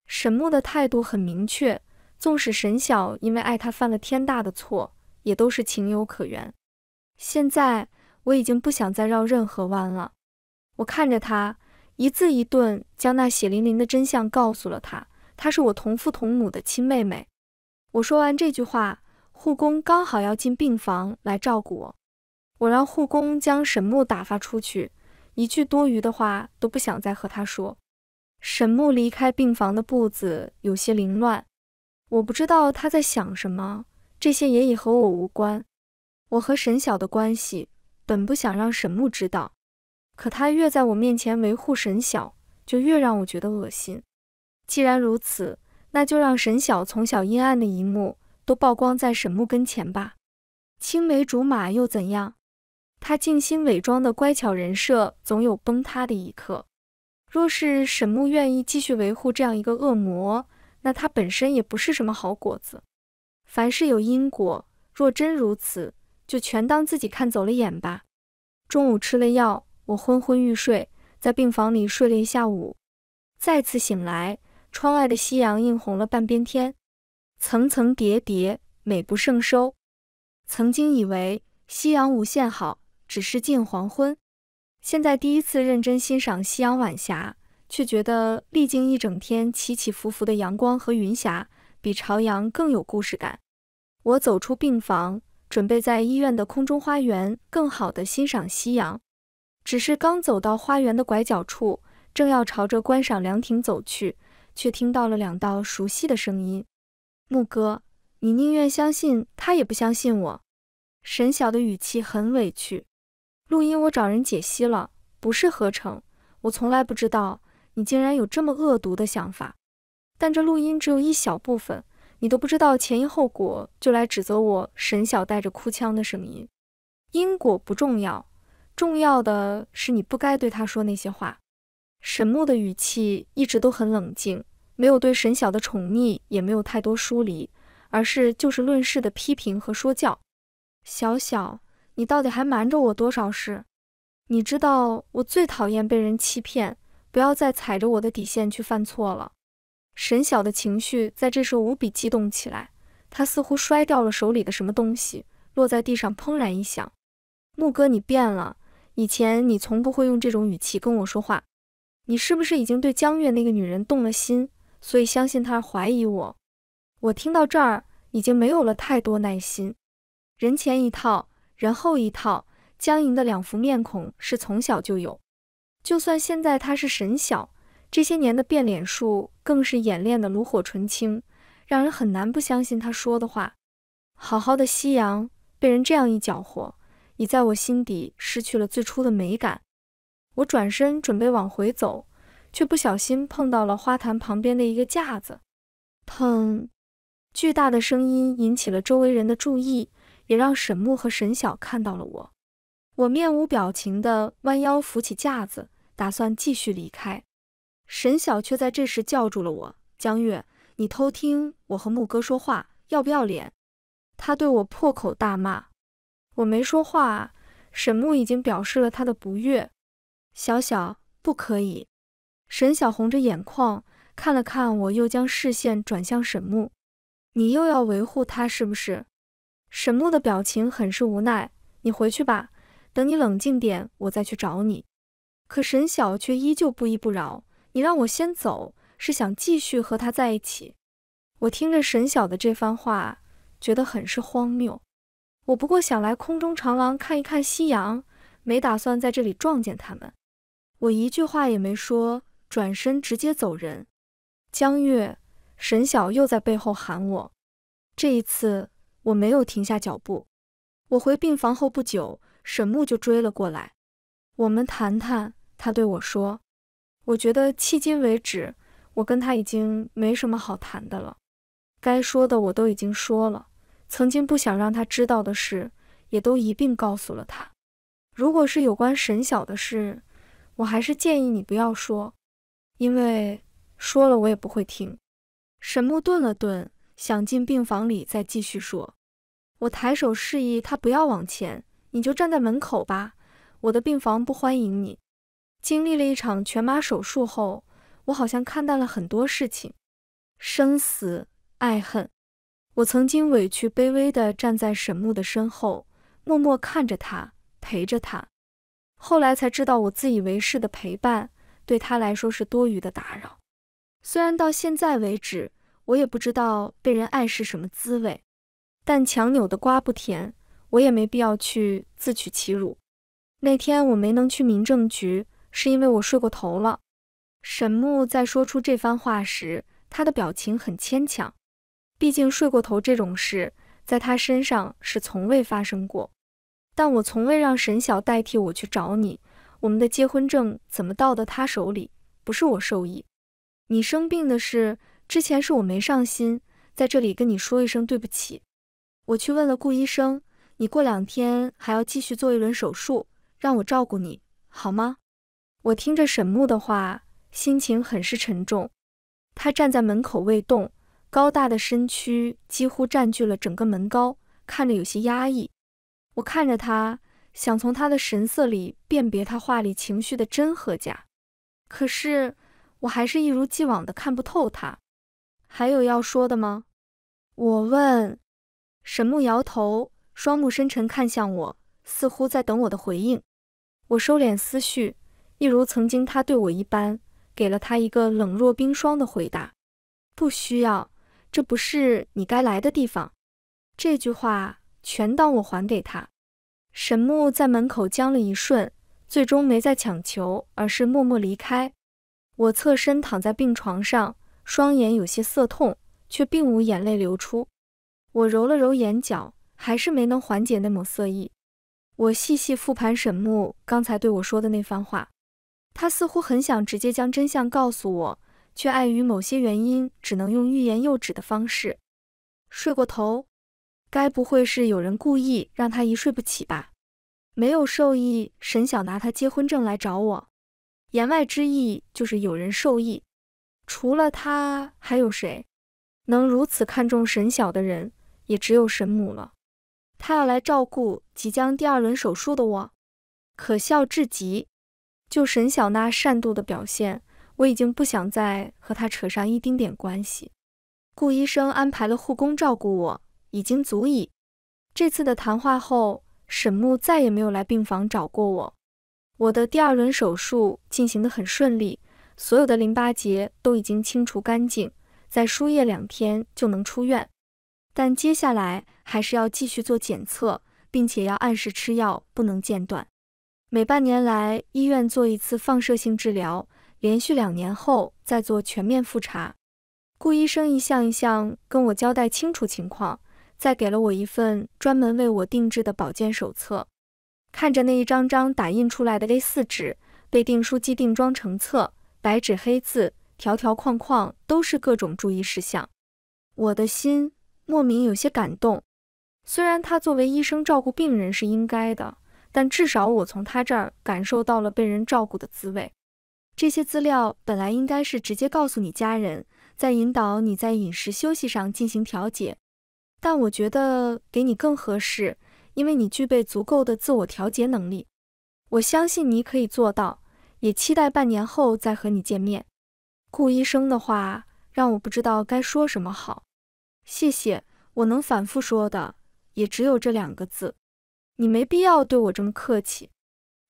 沈木的态度很明确，纵使沈晓因为爱他犯了天大的错，也都是情有可原。现在我已经不想再绕任何弯了。我看着他，一字一顿将那血淋淋的真相告诉了他。她是我同父同母的亲妹妹。我说完这句话，护工刚好要进病房来照顾我，我让护工将沈木打发出去。一句多余的话都不想再和他说。沈木离开病房的步子有些凌乱，我不知道他在想什么，这些也已和我无关。我和沈晓的关系本不想让沈木知道，可他越在我面前维护沈晓，就越让我觉得恶心。既然如此，那就让沈晓从小阴暗的一幕都曝光在沈木跟前吧。青梅竹马又怎样？他精心伪装的乖巧人设总有崩塌的一刻。若是沈木愿意继续维护这样一个恶魔，那他本身也不是什么好果子。凡事有因果，若真如此，就全当自己看走了眼吧。中午吃了药，我昏昏欲睡，在病房里睡了一下午。再次醒来，窗外的夕阳映红了半边天，层层叠叠，美不胜收。曾经以为夕阳无限好。只是近黄昏，现在第一次认真欣赏夕阳晚霞，却觉得历经一整天起起伏伏的阳光和云霞，比朝阳更有故事感。我走出病房，准备在医院的空中花园更好地欣赏夕阳。只是刚走到花园的拐角处，正要朝着观赏凉亭走去，却听到了两道熟悉的声音。牧哥，你宁愿相信他，也不相信我。沈晓的语气很委屈。录音我找人解析了，不是合成。我从来不知道你竟然有这么恶毒的想法。但这录音只有一小部分，你都不知道前因后果就来指责我。沈晓带着哭腔的声音，因果不重要，重要的是你不该对他说那些话。沈木的语气一直都很冷静，没有对沈晓的宠溺，也没有太多疏离，而是就事论事的批评和说教。小小。你到底还瞒着我多少事？你知道我最讨厌被人欺骗，不要再踩着我的底线去犯错了。沈晓的情绪在这时无比激动起来，他似乎摔掉了手里的什么东西，落在地上砰然一响。木哥，你变了，以前你从不会用这种语气跟我说话，你是不是已经对江月那个女人动了心，所以相信她怀疑我？我听到这儿已经没有了太多耐心，人前一套。然后一套，江莹的两副面孔是从小就有，就算现在她是沈晓，这些年的变脸术更是演练的炉火纯青，让人很难不相信她说的话。好好的夕阳被人这样一搅和，已在我心底失去了最初的美感。我转身准备往回走，却不小心碰到了花坛旁边的一个架子，砰！巨大的声音引起了周围人的注意。也让沈木和沈晓看到了我，我面无表情地弯腰扶起架子，打算继续离开。沈晓却在这时叫住了我：“江月，你偷听我和木哥说话，要不要脸？”他对我破口大骂。我没说话。沈木已经表示了他的不悦。小小不可以。沈晓红着眼眶看了看我，又将视线转向沈木：“你又要维护他是不是？”沈木的表情很是无奈，你回去吧，等你冷静点，我再去找你。可沈晓却依旧不依不饶，你让我先走，是想继续和他在一起？我听着沈晓的这番话，觉得很是荒谬。我不过想来空中长廊看一看夕阳，没打算在这里撞见他们。我一句话也没说，转身直接走人。江月，沈晓又在背后喊我，这一次。我没有停下脚步。我回病房后不久，沈木就追了过来。我们谈谈，他对我说。我觉得迄今为止，我跟他已经没什么好谈的了。该说的我都已经说了，曾经不想让他知道的事，也都一并告诉了他。如果是有关沈晓的事，我还是建议你不要说，因为说了我也不会听。沈木顿了顿。想进病房里再继续说，我抬手示意他不要往前，你就站在门口吧，我的病房不欢迎你。经历了一场全麻手术后，我好像看淡了很多事情，生死爱恨。我曾经委屈卑微的站在沈木的身后，默默看着他，陪着他。后来才知道，我自以为是的陪伴，对他来说是多余的打扰。虽然到现在为止。我也不知道被人爱是什么滋味，但强扭的瓜不甜，我也没必要去自取其辱。那天我没能去民政局，是因为我睡过头了。沈木在说出这番话时，他的表情很牵强，毕竟睡过头这种事在他身上是从未发生过。但我从未让沈晓代替我去找你，我们的结婚证怎么到的他手里？不是我授意。你生病的事。之前是我没上心，在这里跟你说一声对不起。我去问了顾医生，你过两天还要继续做一轮手术，让我照顾你，好吗？我听着沈木的话，心情很是沉重。他站在门口未动，高大的身躯几乎占据了整个门高，看着有些压抑。我看着他，想从他的神色里辨别他话里情绪的真和假，可是我还是一如既往的看不透他。还有要说的吗？我问。沈木摇头，双目深沉，看向我，似乎在等我的回应。我收敛思绪，一如曾经他对我一般，给了他一个冷若冰霜的回答：“不需要，这不是你该来的地方。”这句话全当我还给他。沈木在门口僵了一瞬，最终没再强求，而是默默离开。我侧身躺在病床上。双眼有些涩痛，却并无眼泪流出。我揉了揉眼角，还是没能缓解那抹色意。我细细复盘沈木刚才对我说的那番话，他似乎很想直接将真相告诉我，却碍于某些原因，只能用欲言又止的方式。睡过头，该不会是有人故意让他一睡不起吧？没有受益，沈晓拿他结婚证来找我，言外之意就是有人受益。除了他，还有谁能如此看重沈晓的人，也只有沈母了。他要来照顾即将第二轮手术的我，可笑至极。就沈晓那善妒的表现，我已经不想再和他扯上一丁点关系。顾医生安排了护工照顾我，已经足矣。这次的谈话后，沈木再也没有来病房找过我。我的第二轮手术进行的很顺利。所有的淋巴结都已经清除干净，再输液两天就能出院。但接下来还是要继续做检测，并且要按时吃药，不能间断。每半年来医院做一次放射性治疗，连续两年后再做全面复查。顾医生一项一项跟我交代清楚情况，再给了我一份专门为我定制的保健手册。看着那一张张打印出来的 A4 纸被订书机订装成册。白纸黑字，条条框框都是各种注意事项。我的心莫名有些感动。虽然他作为医生照顾病人是应该的，但至少我从他这儿感受到了被人照顾的滋味。这些资料本来应该是直接告诉你家人，再引导你在饮食休息上进行调节。但我觉得给你更合适，因为你具备足够的自我调节能力。我相信你可以做到。也期待半年后再和你见面。顾医生的话让我不知道该说什么好。谢谢，我能反复说的也只有这两个字。你没必要对我这么客气。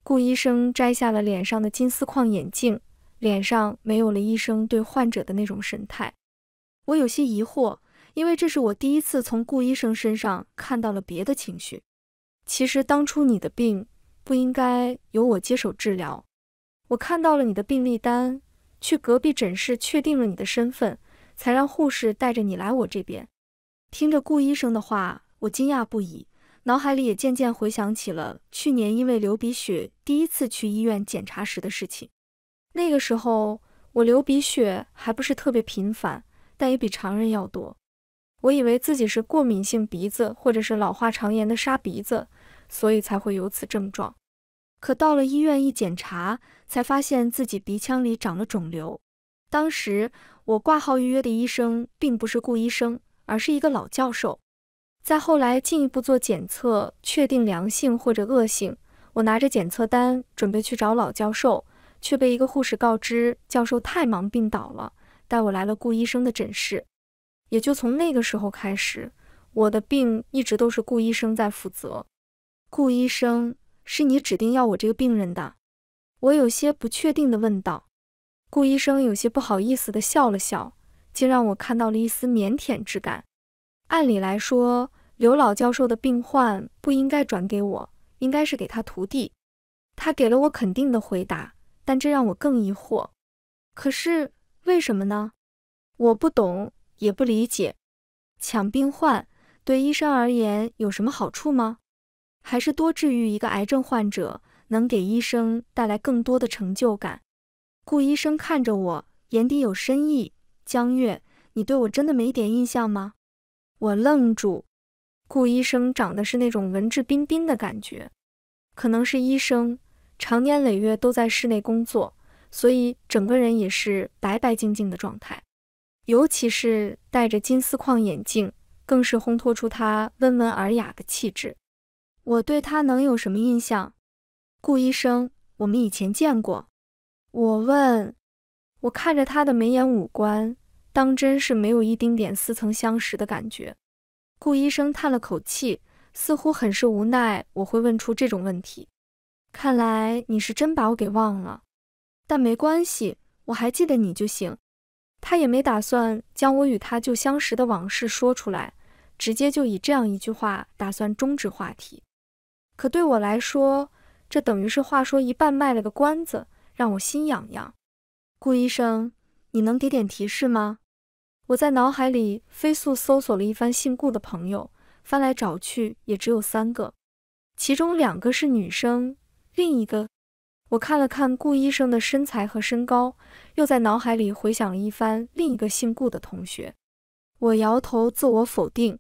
顾医生摘下了脸上的金丝框眼镜，脸上没有了医生对患者的那种神态。我有些疑惑，因为这是我第一次从顾医生身上看到了别的情绪。其实当初你的病不应该由我接手治疗。我看到了你的病历单，去隔壁诊室确定了你的身份，才让护士带着你来我这边。听着顾医生的话，我惊讶不已，脑海里也渐渐回想起了去年因为流鼻血第一次去医院检查时的事情。那个时候我流鼻血还不是特别频繁，但也比常人要多。我以为自己是过敏性鼻子或者是老化肠炎的沙鼻子，所以才会有此症状。可到了医院一检查，才发现自己鼻腔里长了肿瘤。当时我挂号预约的医生并不是顾医生，而是一个老教授。再后来进一步做检测，确定良性或者恶性。我拿着检测单准备去找老教授，却被一个护士告知教授太忙病倒了，带我来了顾医生的诊室。也就从那个时候开始，我的病一直都是顾医生在负责。顾医生，是你指定要我这个病人的。我有些不确定地问道，顾医生有些不好意思地笑了笑，竟让我看到了一丝腼腆之感。按理来说，刘老教授的病患不应该转给我，应该是给他徒弟。他给了我肯定的回答，但这让我更疑惑。可是为什么呢？我不懂，也不理解。抢病患对医生而言有什么好处吗？还是多治愈一个癌症患者？能给医生带来更多的成就感。顾医生看着我，眼底有深意。江月，你对我真的没一点印象吗？我愣住。顾医生长得是那种文质彬彬的感觉，可能是医生常年累月都在室内工作，所以整个人也是白白净净的状态。尤其是戴着金丝框眼镜，更是烘托出他温文尔雅的气质。我对他能有什么印象？顾医生，我们以前见过。我问，我看着他的眉眼五官，当真是没有一丁点似曾相识的感觉。顾医生叹了口气，似乎很是无奈我会问出这种问题。看来你是真把我给忘了，但没关系，我还记得你就行。他也没打算将我与他就相识的往事说出来，直接就以这样一句话打算终止话题。可对我来说，这等于是话说一半，卖了个关子，让我心痒痒。顾医生，你能给点提示吗？我在脑海里飞速搜索了一番，姓顾的朋友，翻来找去也只有三个，其中两个是女生，另一个……我看了看顾医生的身材和身高，又在脑海里回想了一番另一个姓顾的同学，我摇头自我否定，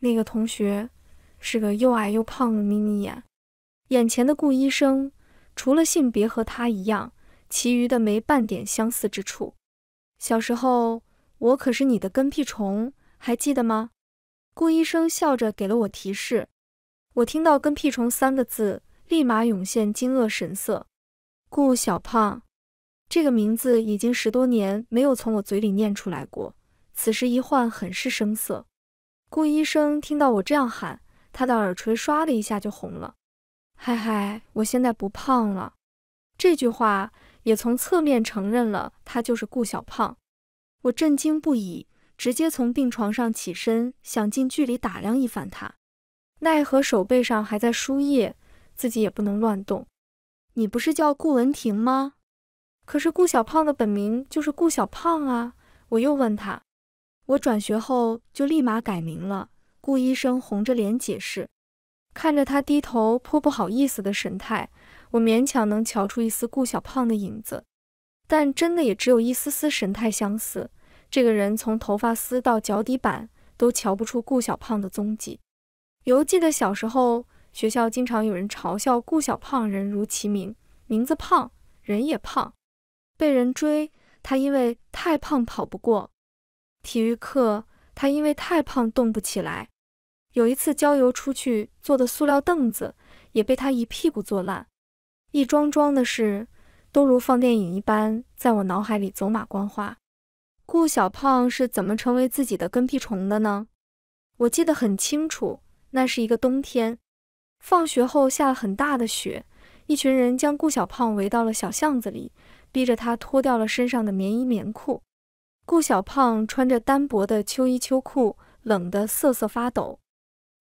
那个同学是个又矮又胖的眯眯眼。眼前的顾医生，除了性别和他一样，其余的没半点相似之处。小时候，我可是你的跟屁虫，还记得吗？顾医生笑着给了我提示。我听到“跟屁虫”三个字，立马涌现惊愕神色。顾小胖这个名字已经十多年没有从我嘴里念出来过，此时一唤，很是生涩。顾医生听到我这样喊，他的耳垂唰的一下就红了。嗨嗨，我现在不胖了。这句话也从侧面承认了他就是顾小胖。我震惊不已，直接从病床上起身，想近距离打量一番他，奈何手背上还在输液，自己也不能乱动。你不是叫顾文婷吗？可是顾小胖的本名就是顾小胖啊！我又问他，我转学后就立马改名了。顾医生红着脸解释。看着他低头颇不好意思的神态，我勉强能瞧出一丝顾小胖的影子，但真的也只有一丝丝神态相似。这个人从头发丝到脚底板都瞧不出顾小胖的踪迹。犹记得小时候，学校经常有人嘲笑顾小胖，人如其名，名字胖，人也胖。被人追，他因为太胖跑不过；体育课，他因为太胖动不起来。有一次郊游出去坐的塑料凳子也被他一屁股坐烂，一桩桩的事都如放电影一般在我脑海里走马观花。顾小胖是怎么成为自己的跟屁虫的呢？我记得很清楚，那是一个冬天，放学后下了很大的雪，一群人将顾小胖围到了小巷子里，逼着他脱掉了身上的棉衣棉裤。顾小胖穿着单薄的秋衣秋裤，冷得瑟瑟发抖。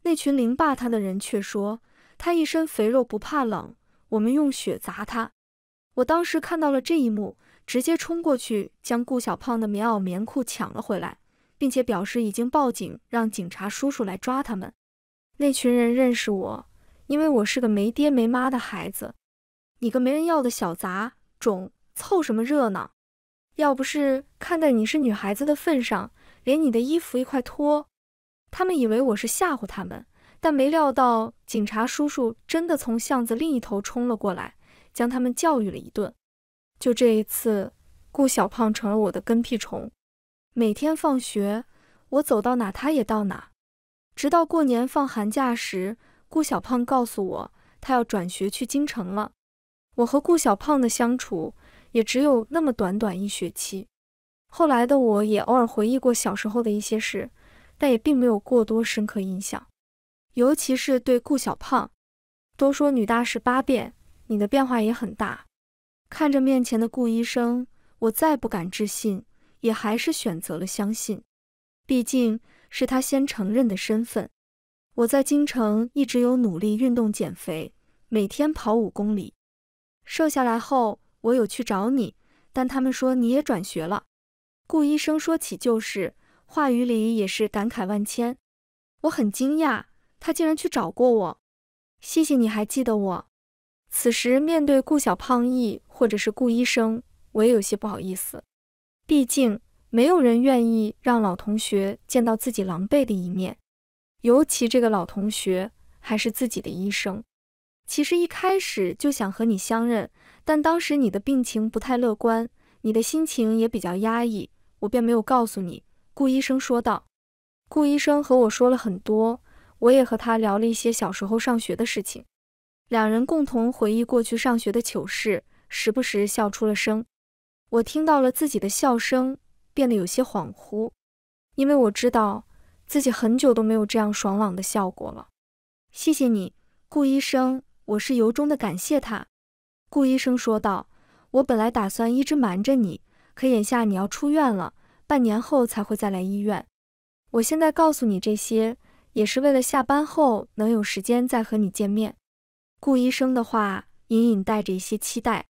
那群凌霸他的人却说他一身肥肉不怕冷，我们用雪砸他。我当时看到了这一幕，直接冲过去将顾小胖的棉袄棉裤抢了回来，并且表示已经报警，让警察叔叔来抓他们。那群人认识我，因为我是个没爹没妈的孩子。你个没人要的小杂种，凑什么热闹？要不是看在你是女孩子的份上，连你的衣服一块脱。他们以为我是吓唬他们，但没料到警察叔叔真的从巷子另一头冲了过来，将他们教育了一顿。就这一次，顾小胖成了我的跟屁虫，每天放学我走到哪，他也到哪。直到过年放寒假时，顾小胖告诉我他要转学去京城了。我和顾小胖的相处也只有那么短短一学期。后来的我也偶尔回忆过小时候的一些事。但也并没有过多深刻印象，尤其是对顾小胖，都说女大十八变，你的变化也很大。看着面前的顾医生，我再不敢置信，也还是选择了相信，毕竟是他先承认的身份。我在京城一直有努力运动减肥，每天跑五公里。瘦下来后，我有去找你，但他们说你也转学了。顾医生说起旧事。话语里也是感慨万千，我很惊讶，他竟然去找过我。谢谢你还记得我。此时面对顾小胖义或者是顾医生，我也有些不好意思，毕竟没有人愿意让老同学见到自己狼狈的一面，尤其这个老同学还是自己的医生。其实一开始就想和你相认，但当时你的病情不太乐观，你的心情也比较压抑，我便没有告诉你。顾医生说道：“顾医生和我说了很多，我也和他聊了一些小时候上学的事情。两人共同回忆过去上学的糗事，时不时笑出了声。我听到了自己的笑声，变得有些恍惚，因为我知道自己很久都没有这样爽朗的笑过了。”谢谢你，顾医生，我是由衷的感谢他。”顾医生说道：“我本来打算一直瞒着你，可眼下你要出院了。”半年后才会再来医院，我现在告诉你这些，也是为了下班后能有时间再和你见面。顾医生的话隐隐带着一些期待，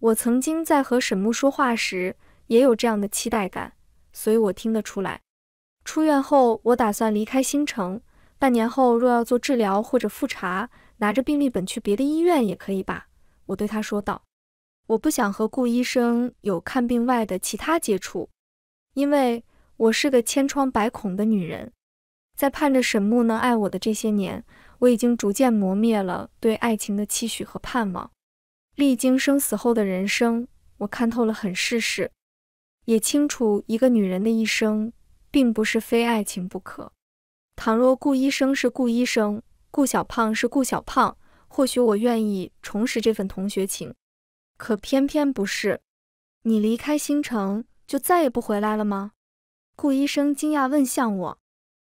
我曾经在和沈木说话时也有这样的期待感，所以我听得出来。出院后，我打算离开新城。半年后若要做治疗或者复查，拿着病历本去别的医院也可以吧？我对他说道。我不想和顾医生有看病外的其他接触。因为我是个千疮百孔的女人，在盼着沈木能爱我的这些年，我已经逐渐磨灭了对爱情的期许和盼望。历经生死后的人生，我看透了很世事，也清楚一个女人的一生，并不是非爱情不可。倘若顾医生是顾医生，顾小胖是顾小胖，或许我愿意重拾这份同学情，可偏偏不是。你离开新城。就再也不回来了吗？顾医生惊讶问向我，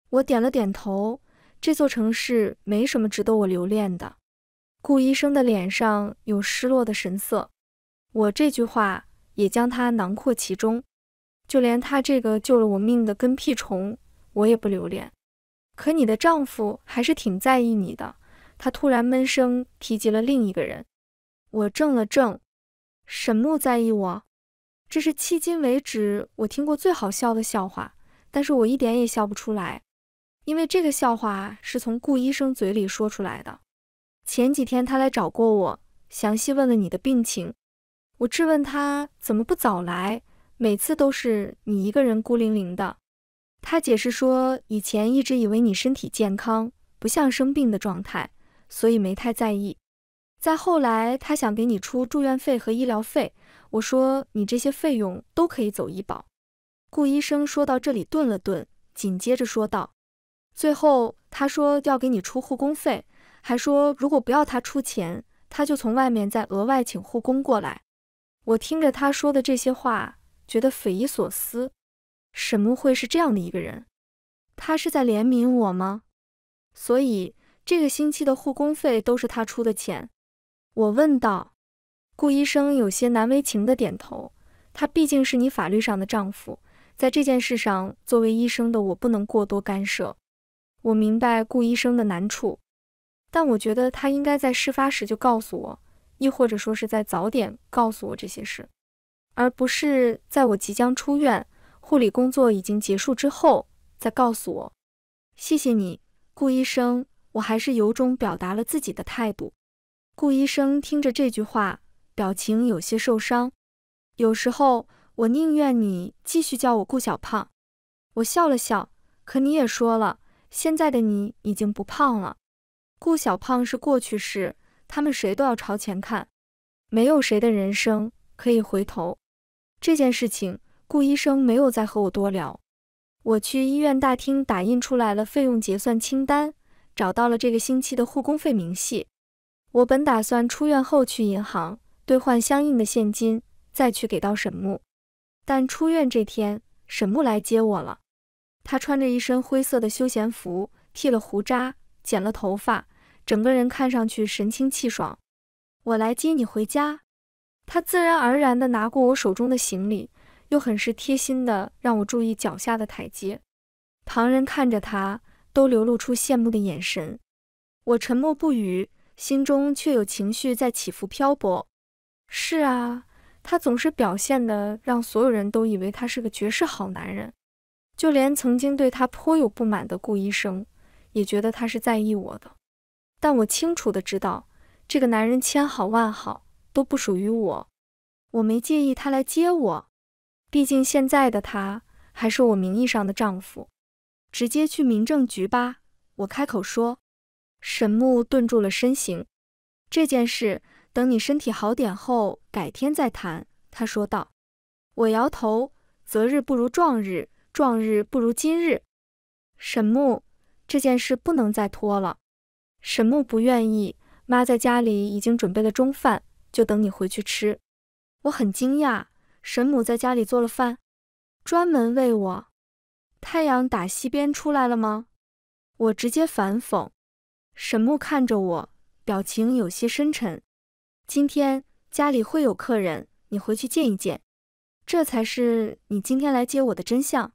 我点了点头。这座城市没什么值得我留恋的。顾医生的脸上有失落的神色，我这句话也将他囊括其中。就连他这个救了我命的跟屁虫，我也不留恋。可你的丈夫还是挺在意你的。他突然闷声提及了另一个人，我怔了怔。沈木在意我。这是迄今为止我听过最好笑的笑话，但是我一点也笑不出来，因为这个笑话是从顾医生嘴里说出来的。前几天他来找过我，详细问了你的病情。我质问他怎么不早来，每次都是你一个人孤零零的。他解释说，以前一直以为你身体健康，不像生病的状态，所以没太在意。再后来，他想给你出住院费和医疗费，我说你这些费用都可以走医保。顾医生说到这里顿了顿，紧接着说道。最后他说要给你出护工费，还说如果不要他出钱，他就从外面再额外请护工过来。我听着他说的这些话，觉得匪夷所思。沈木会是这样的一个人？他是在怜悯我吗？所以这个星期的护工费都是他出的钱。我问道：“顾医生有些难为情的点头。他毕竟是你法律上的丈夫，在这件事上，作为医生的我不能过多干涉。我明白顾医生的难处，但我觉得他应该在事发时就告诉我，亦或者说是在早点告诉我这些事，而不是在我即将出院、护理工作已经结束之后再告诉我。谢谢你，顾医生，我还是由衷表达了自己的态度。”顾医生听着这句话，表情有些受伤。有时候，我宁愿你继续叫我顾小胖。我笑了笑，可你也说了，现在的你已经不胖了。顾小胖是过去式，他们谁都要朝前看，没有谁的人生可以回头。这件事情，顾医生没有再和我多聊。我去医院大厅打印出来了费用结算清单，找到了这个星期的护工费明细。我本打算出院后去银行兑换相应的现金，再去给到沈木。但出院这天，沈木来接我了。他穿着一身灰色的休闲服，剃了胡渣，剪了头发，整个人看上去神清气爽。我来接你回家。他自然而然地拿过我手中的行李，又很是贴心地让我注意脚下的台阶。旁人看着他，都流露出羡慕的眼神。我沉默不语。心中却有情绪在起伏漂泊。是啊，他总是表现的让所有人都以为他是个绝世好男人，就连曾经对他颇有不满的顾医生，也觉得他是在意我的。但我清楚的知道，这个男人千好万好都不属于我。我没介意他来接我，毕竟现在的他还是我名义上的丈夫。直接去民政局吧，我开口说。沈木顿住了身形，这件事等你身体好点后改天再谈。他说道。我摇头，择日不如撞日，撞日不如今日。沈木，这件事不能再拖了。沈木不愿意，妈在家里已经准备了中饭，就等你回去吃。我很惊讶，沈母在家里做了饭，专门为我。太阳打西边出来了吗？我直接反讽。沈木看着我，表情有些深沉。今天家里会有客人，你回去见一见。这才是你今天来接我的真相，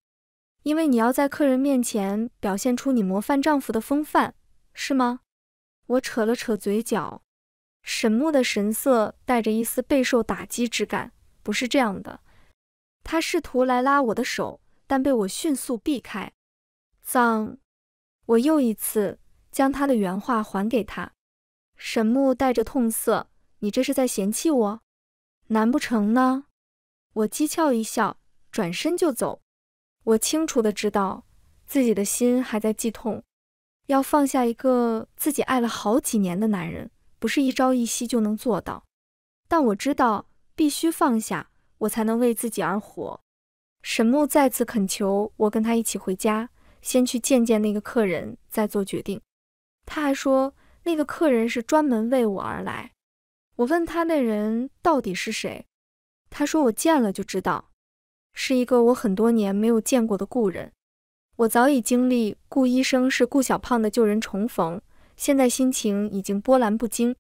因为你要在客人面前表现出你模范丈夫的风范，是吗？我扯了扯嘴角。沈木的神色带着一丝备受打击之感，不是这样的。他试图来拉我的手，但被我迅速避开。脏！我又一次。将他的原话还给他，沈木带着痛色：“你这是在嫌弃我？难不成呢？”我讥诮一笑，转身就走。我清楚的知道，自己的心还在剧痛，要放下一个自己爱了好几年的男人，不是一朝一夕就能做到。但我知道，必须放下，我才能为自己而活。沈木再次恳求我跟他一起回家，先去见见那个客人，再做决定。他还说，那个客人是专门为我而来。我问他那人到底是谁，他说我见了就知道，是一个我很多年没有见过的故人。我早已经历顾医生是顾小胖的旧人重逢，现在心情已经波澜不惊。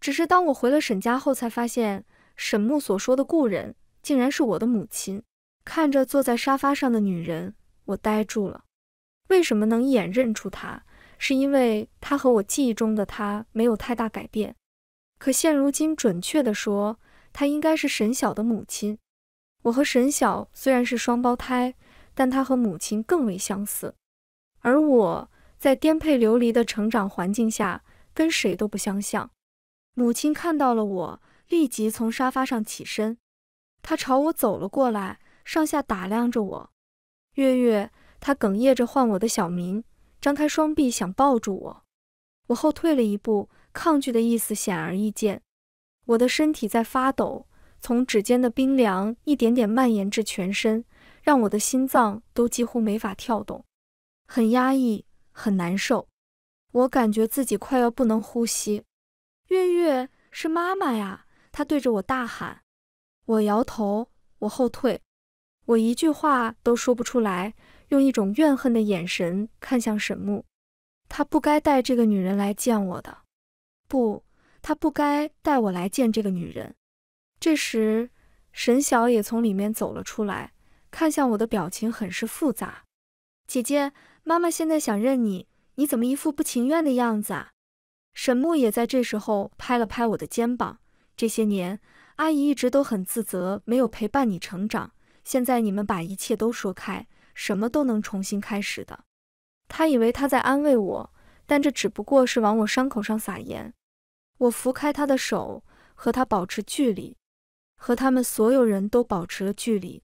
只是当我回了沈家后，才发现沈木所说的故人竟然是我的母亲。看着坐在沙发上的女人，我呆住了。为什么能一眼认出她？是因为他和我记忆中的他没有太大改变，可现如今，准确的说，他应该是沈晓的母亲。我和沈晓虽然是双胞胎，但他和母亲更为相似。而我在颠沛流离的成长环境下，跟谁都不相像。母亲看到了我，立即从沙发上起身，她朝我走了过来，上下打量着我。月月，她哽咽着唤我的小名。张开双臂想抱住我，我后退了一步，抗拒的意思显而易见。我的身体在发抖，从指尖的冰凉一点点蔓延至全身，让我的心脏都几乎没法跳动，很压抑，很难受。我感觉自己快要不能呼吸。月月是妈妈呀，她对着我大喊，我摇头，我后退，我一句话都说不出来。用一种怨恨的眼神看向沈木，他不该带这个女人来见我的，不，他不该带我来见这个女人。这时，沈晓也从里面走了出来，看向我的表情很是复杂。姐姐，妈妈现在想认你，你怎么一副不情愿的样子啊？沈木也在这时候拍了拍我的肩膀，这些年阿姨一直都很自责，没有陪伴你成长，现在你们把一切都说开。什么都能重新开始的，他以为他在安慰我，但这只不过是往我伤口上撒盐。我扶开他的手，和他保持距离，和他们所有人都保持了距离。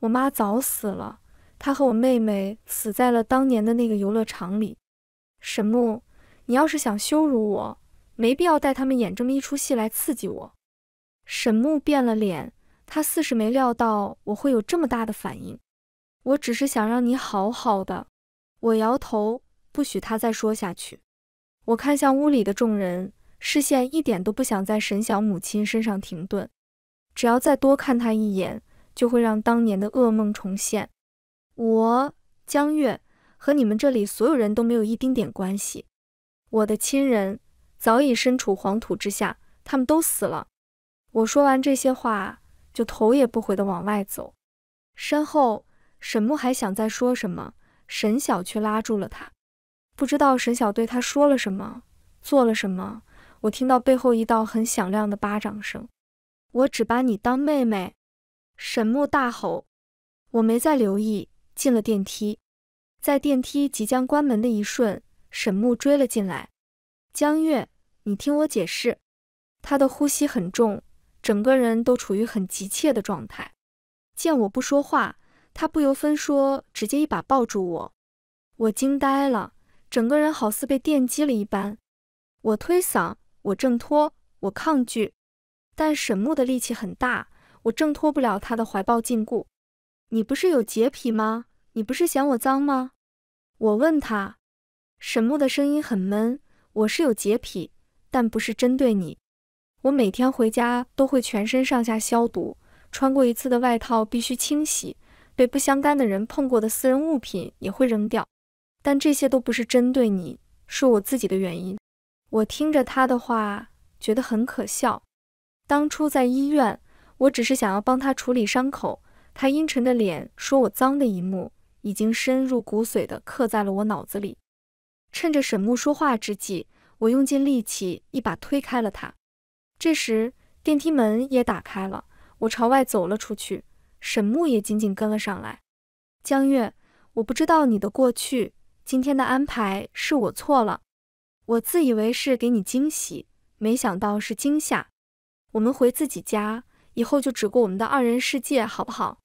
我妈早死了，他和我妹妹死在了当年的那个游乐场里。沈木，你要是想羞辱我，没必要带他们演这么一出戏来刺激我。沈木变了脸，他似是没料到我会有这么大的反应。我只是想让你好好的。我摇头，不许他再说下去。我看向屋里的众人，视线一点都不想在沈晓母亲身上停顿。只要再多看他一眼，就会让当年的噩梦重现。我江月和你们这里所有人都没有一丁点关系。我的亲人早已身处黄土之下，他们都死了。我说完这些话，就头也不回地往外走，身后。沈木还想再说什么，沈晓却拉住了他。不知道沈晓对他说了什么，做了什么。我听到背后一道很响亮的巴掌声。我只把你当妹妹！沈木大吼。我没再留意，进了电梯。在电梯即将关门的一瞬，沈木追了进来。江月，你听我解释。他的呼吸很重，整个人都处于很急切的状态。见我不说话。他不由分说，直接一把抱住我，我惊呆了，整个人好似被电击了一般。我推搡，我挣脱，我抗拒，但沈木的力气很大，我挣脱不了他的怀抱禁锢。你不是有洁癖吗？你不是嫌我脏吗？我问他。沈木的声音很闷。我是有洁癖，但不是针对你。我每天回家都会全身上下消毒，穿过一次的外套必须清洗。被不相干的人碰过的私人物品也会扔掉，但这些都不是针对你，是我自己的原因。我听着他的话，觉得很可笑。当初在医院，我只是想要帮他处理伤口，他阴沉着脸说我脏的一幕，已经深入骨髓的刻在了我脑子里。趁着沈木说话之际，我用尽力气一把推开了他。这时电梯门也打开了，我朝外走了出去。沈木也紧紧跟了上来。江月，我不知道你的过去，今天的安排是我错了。我自以为是给你惊喜，没想到是惊吓。我们回自己家，以后就只过我们的二人世界，好不好？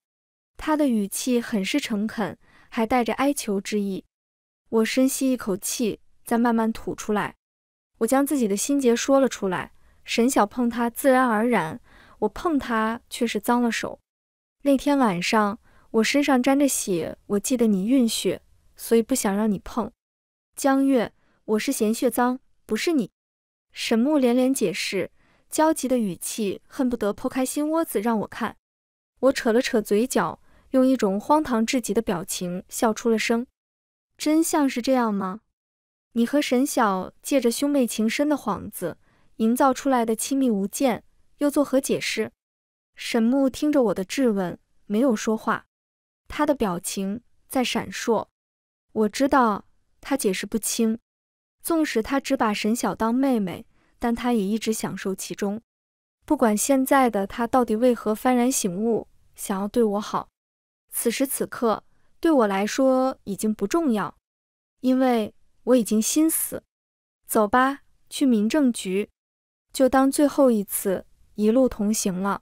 他的语气很是诚恳，还带着哀求之意。我深吸一口气，再慢慢吐出来。我将自己的心结说了出来。沈小碰他自然而然，我碰他却是脏了手。那天晚上我身上沾着血，我记得你晕血，所以不想让你碰。江月，我是嫌血脏，不是你。沈木连连解释，焦急的语气恨不得剖开心窝子让我看。我扯了扯嘴角，用一种荒唐至极的表情笑出了声。真相是这样吗？你和沈晓借着兄妹情深的幌子，营造出来的亲密无间，又作何解释？沈木听着我的质问，没有说话，他的表情在闪烁。我知道他解释不清，纵使他只把沈晓当妹妹，但他也一直享受其中。不管现在的他到底为何幡然醒悟，想要对我好，此时此刻对我来说已经不重要，因为我已经心死。走吧，去民政局，就当最后一次，一路同行了。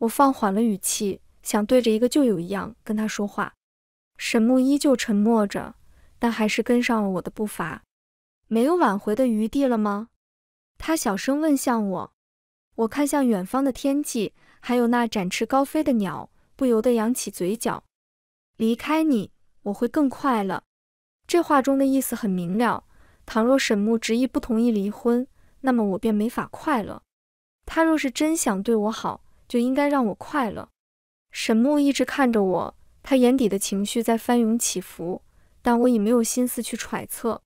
我放缓了语气，想对着一个旧友一样跟他说话。沈木依旧沉默着，但还是跟上了我的步伐。没有挽回的余地了吗？他小声问向我。我看向远方的天际，还有那展翅高飞的鸟，不由得扬起嘴角。离开你，我会更快乐。这话中的意思很明了。倘若沈木执意不同意离婚，那么我便没法快乐。他若是真想对我好。就应该让我快乐。沈木一直看着我，他眼底的情绪在翻涌起伏，但我已没有心思去揣测。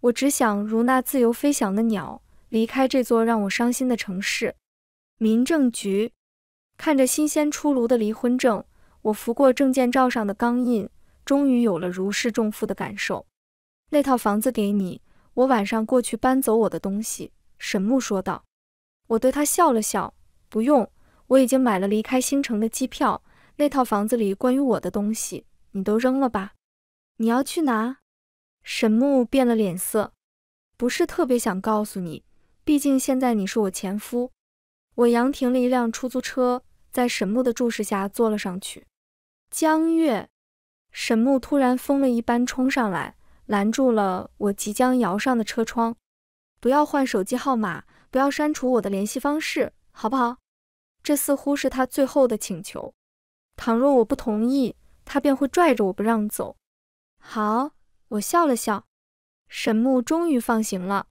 我只想如那自由飞翔的鸟，离开这座让我伤心的城市。民政局，看着新鲜出炉的离婚证，我拂过证件照上的钢印，终于有了如释重负的感受。那套房子给你，我晚上过去搬走我的东西。沈木说道。我对他笑了笑，不用。我已经买了离开星城的机票，那套房子里关于我的东西你都扔了吧。你要去哪？沈木变了脸色，不是特别想告诉你，毕竟现在你是我前夫。我扬停了一辆出租车，在沈木的注视下坐了上去。江月，沈木突然疯了一般冲上来，拦住了我即将摇上的车窗。不要换手机号码，不要删除我的联系方式，好不好？这似乎是他最后的请求。倘若我不同意，他便会拽着我不让走。好，我笑了笑。沈木终于放行了。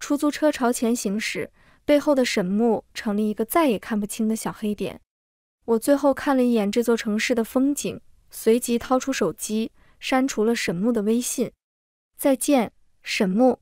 出租车朝前行驶，背后的沈木成了一个再也看不清的小黑点。我最后看了一眼这座城市的风景，随即掏出手机，删除了沈木的微信。再见，沈木。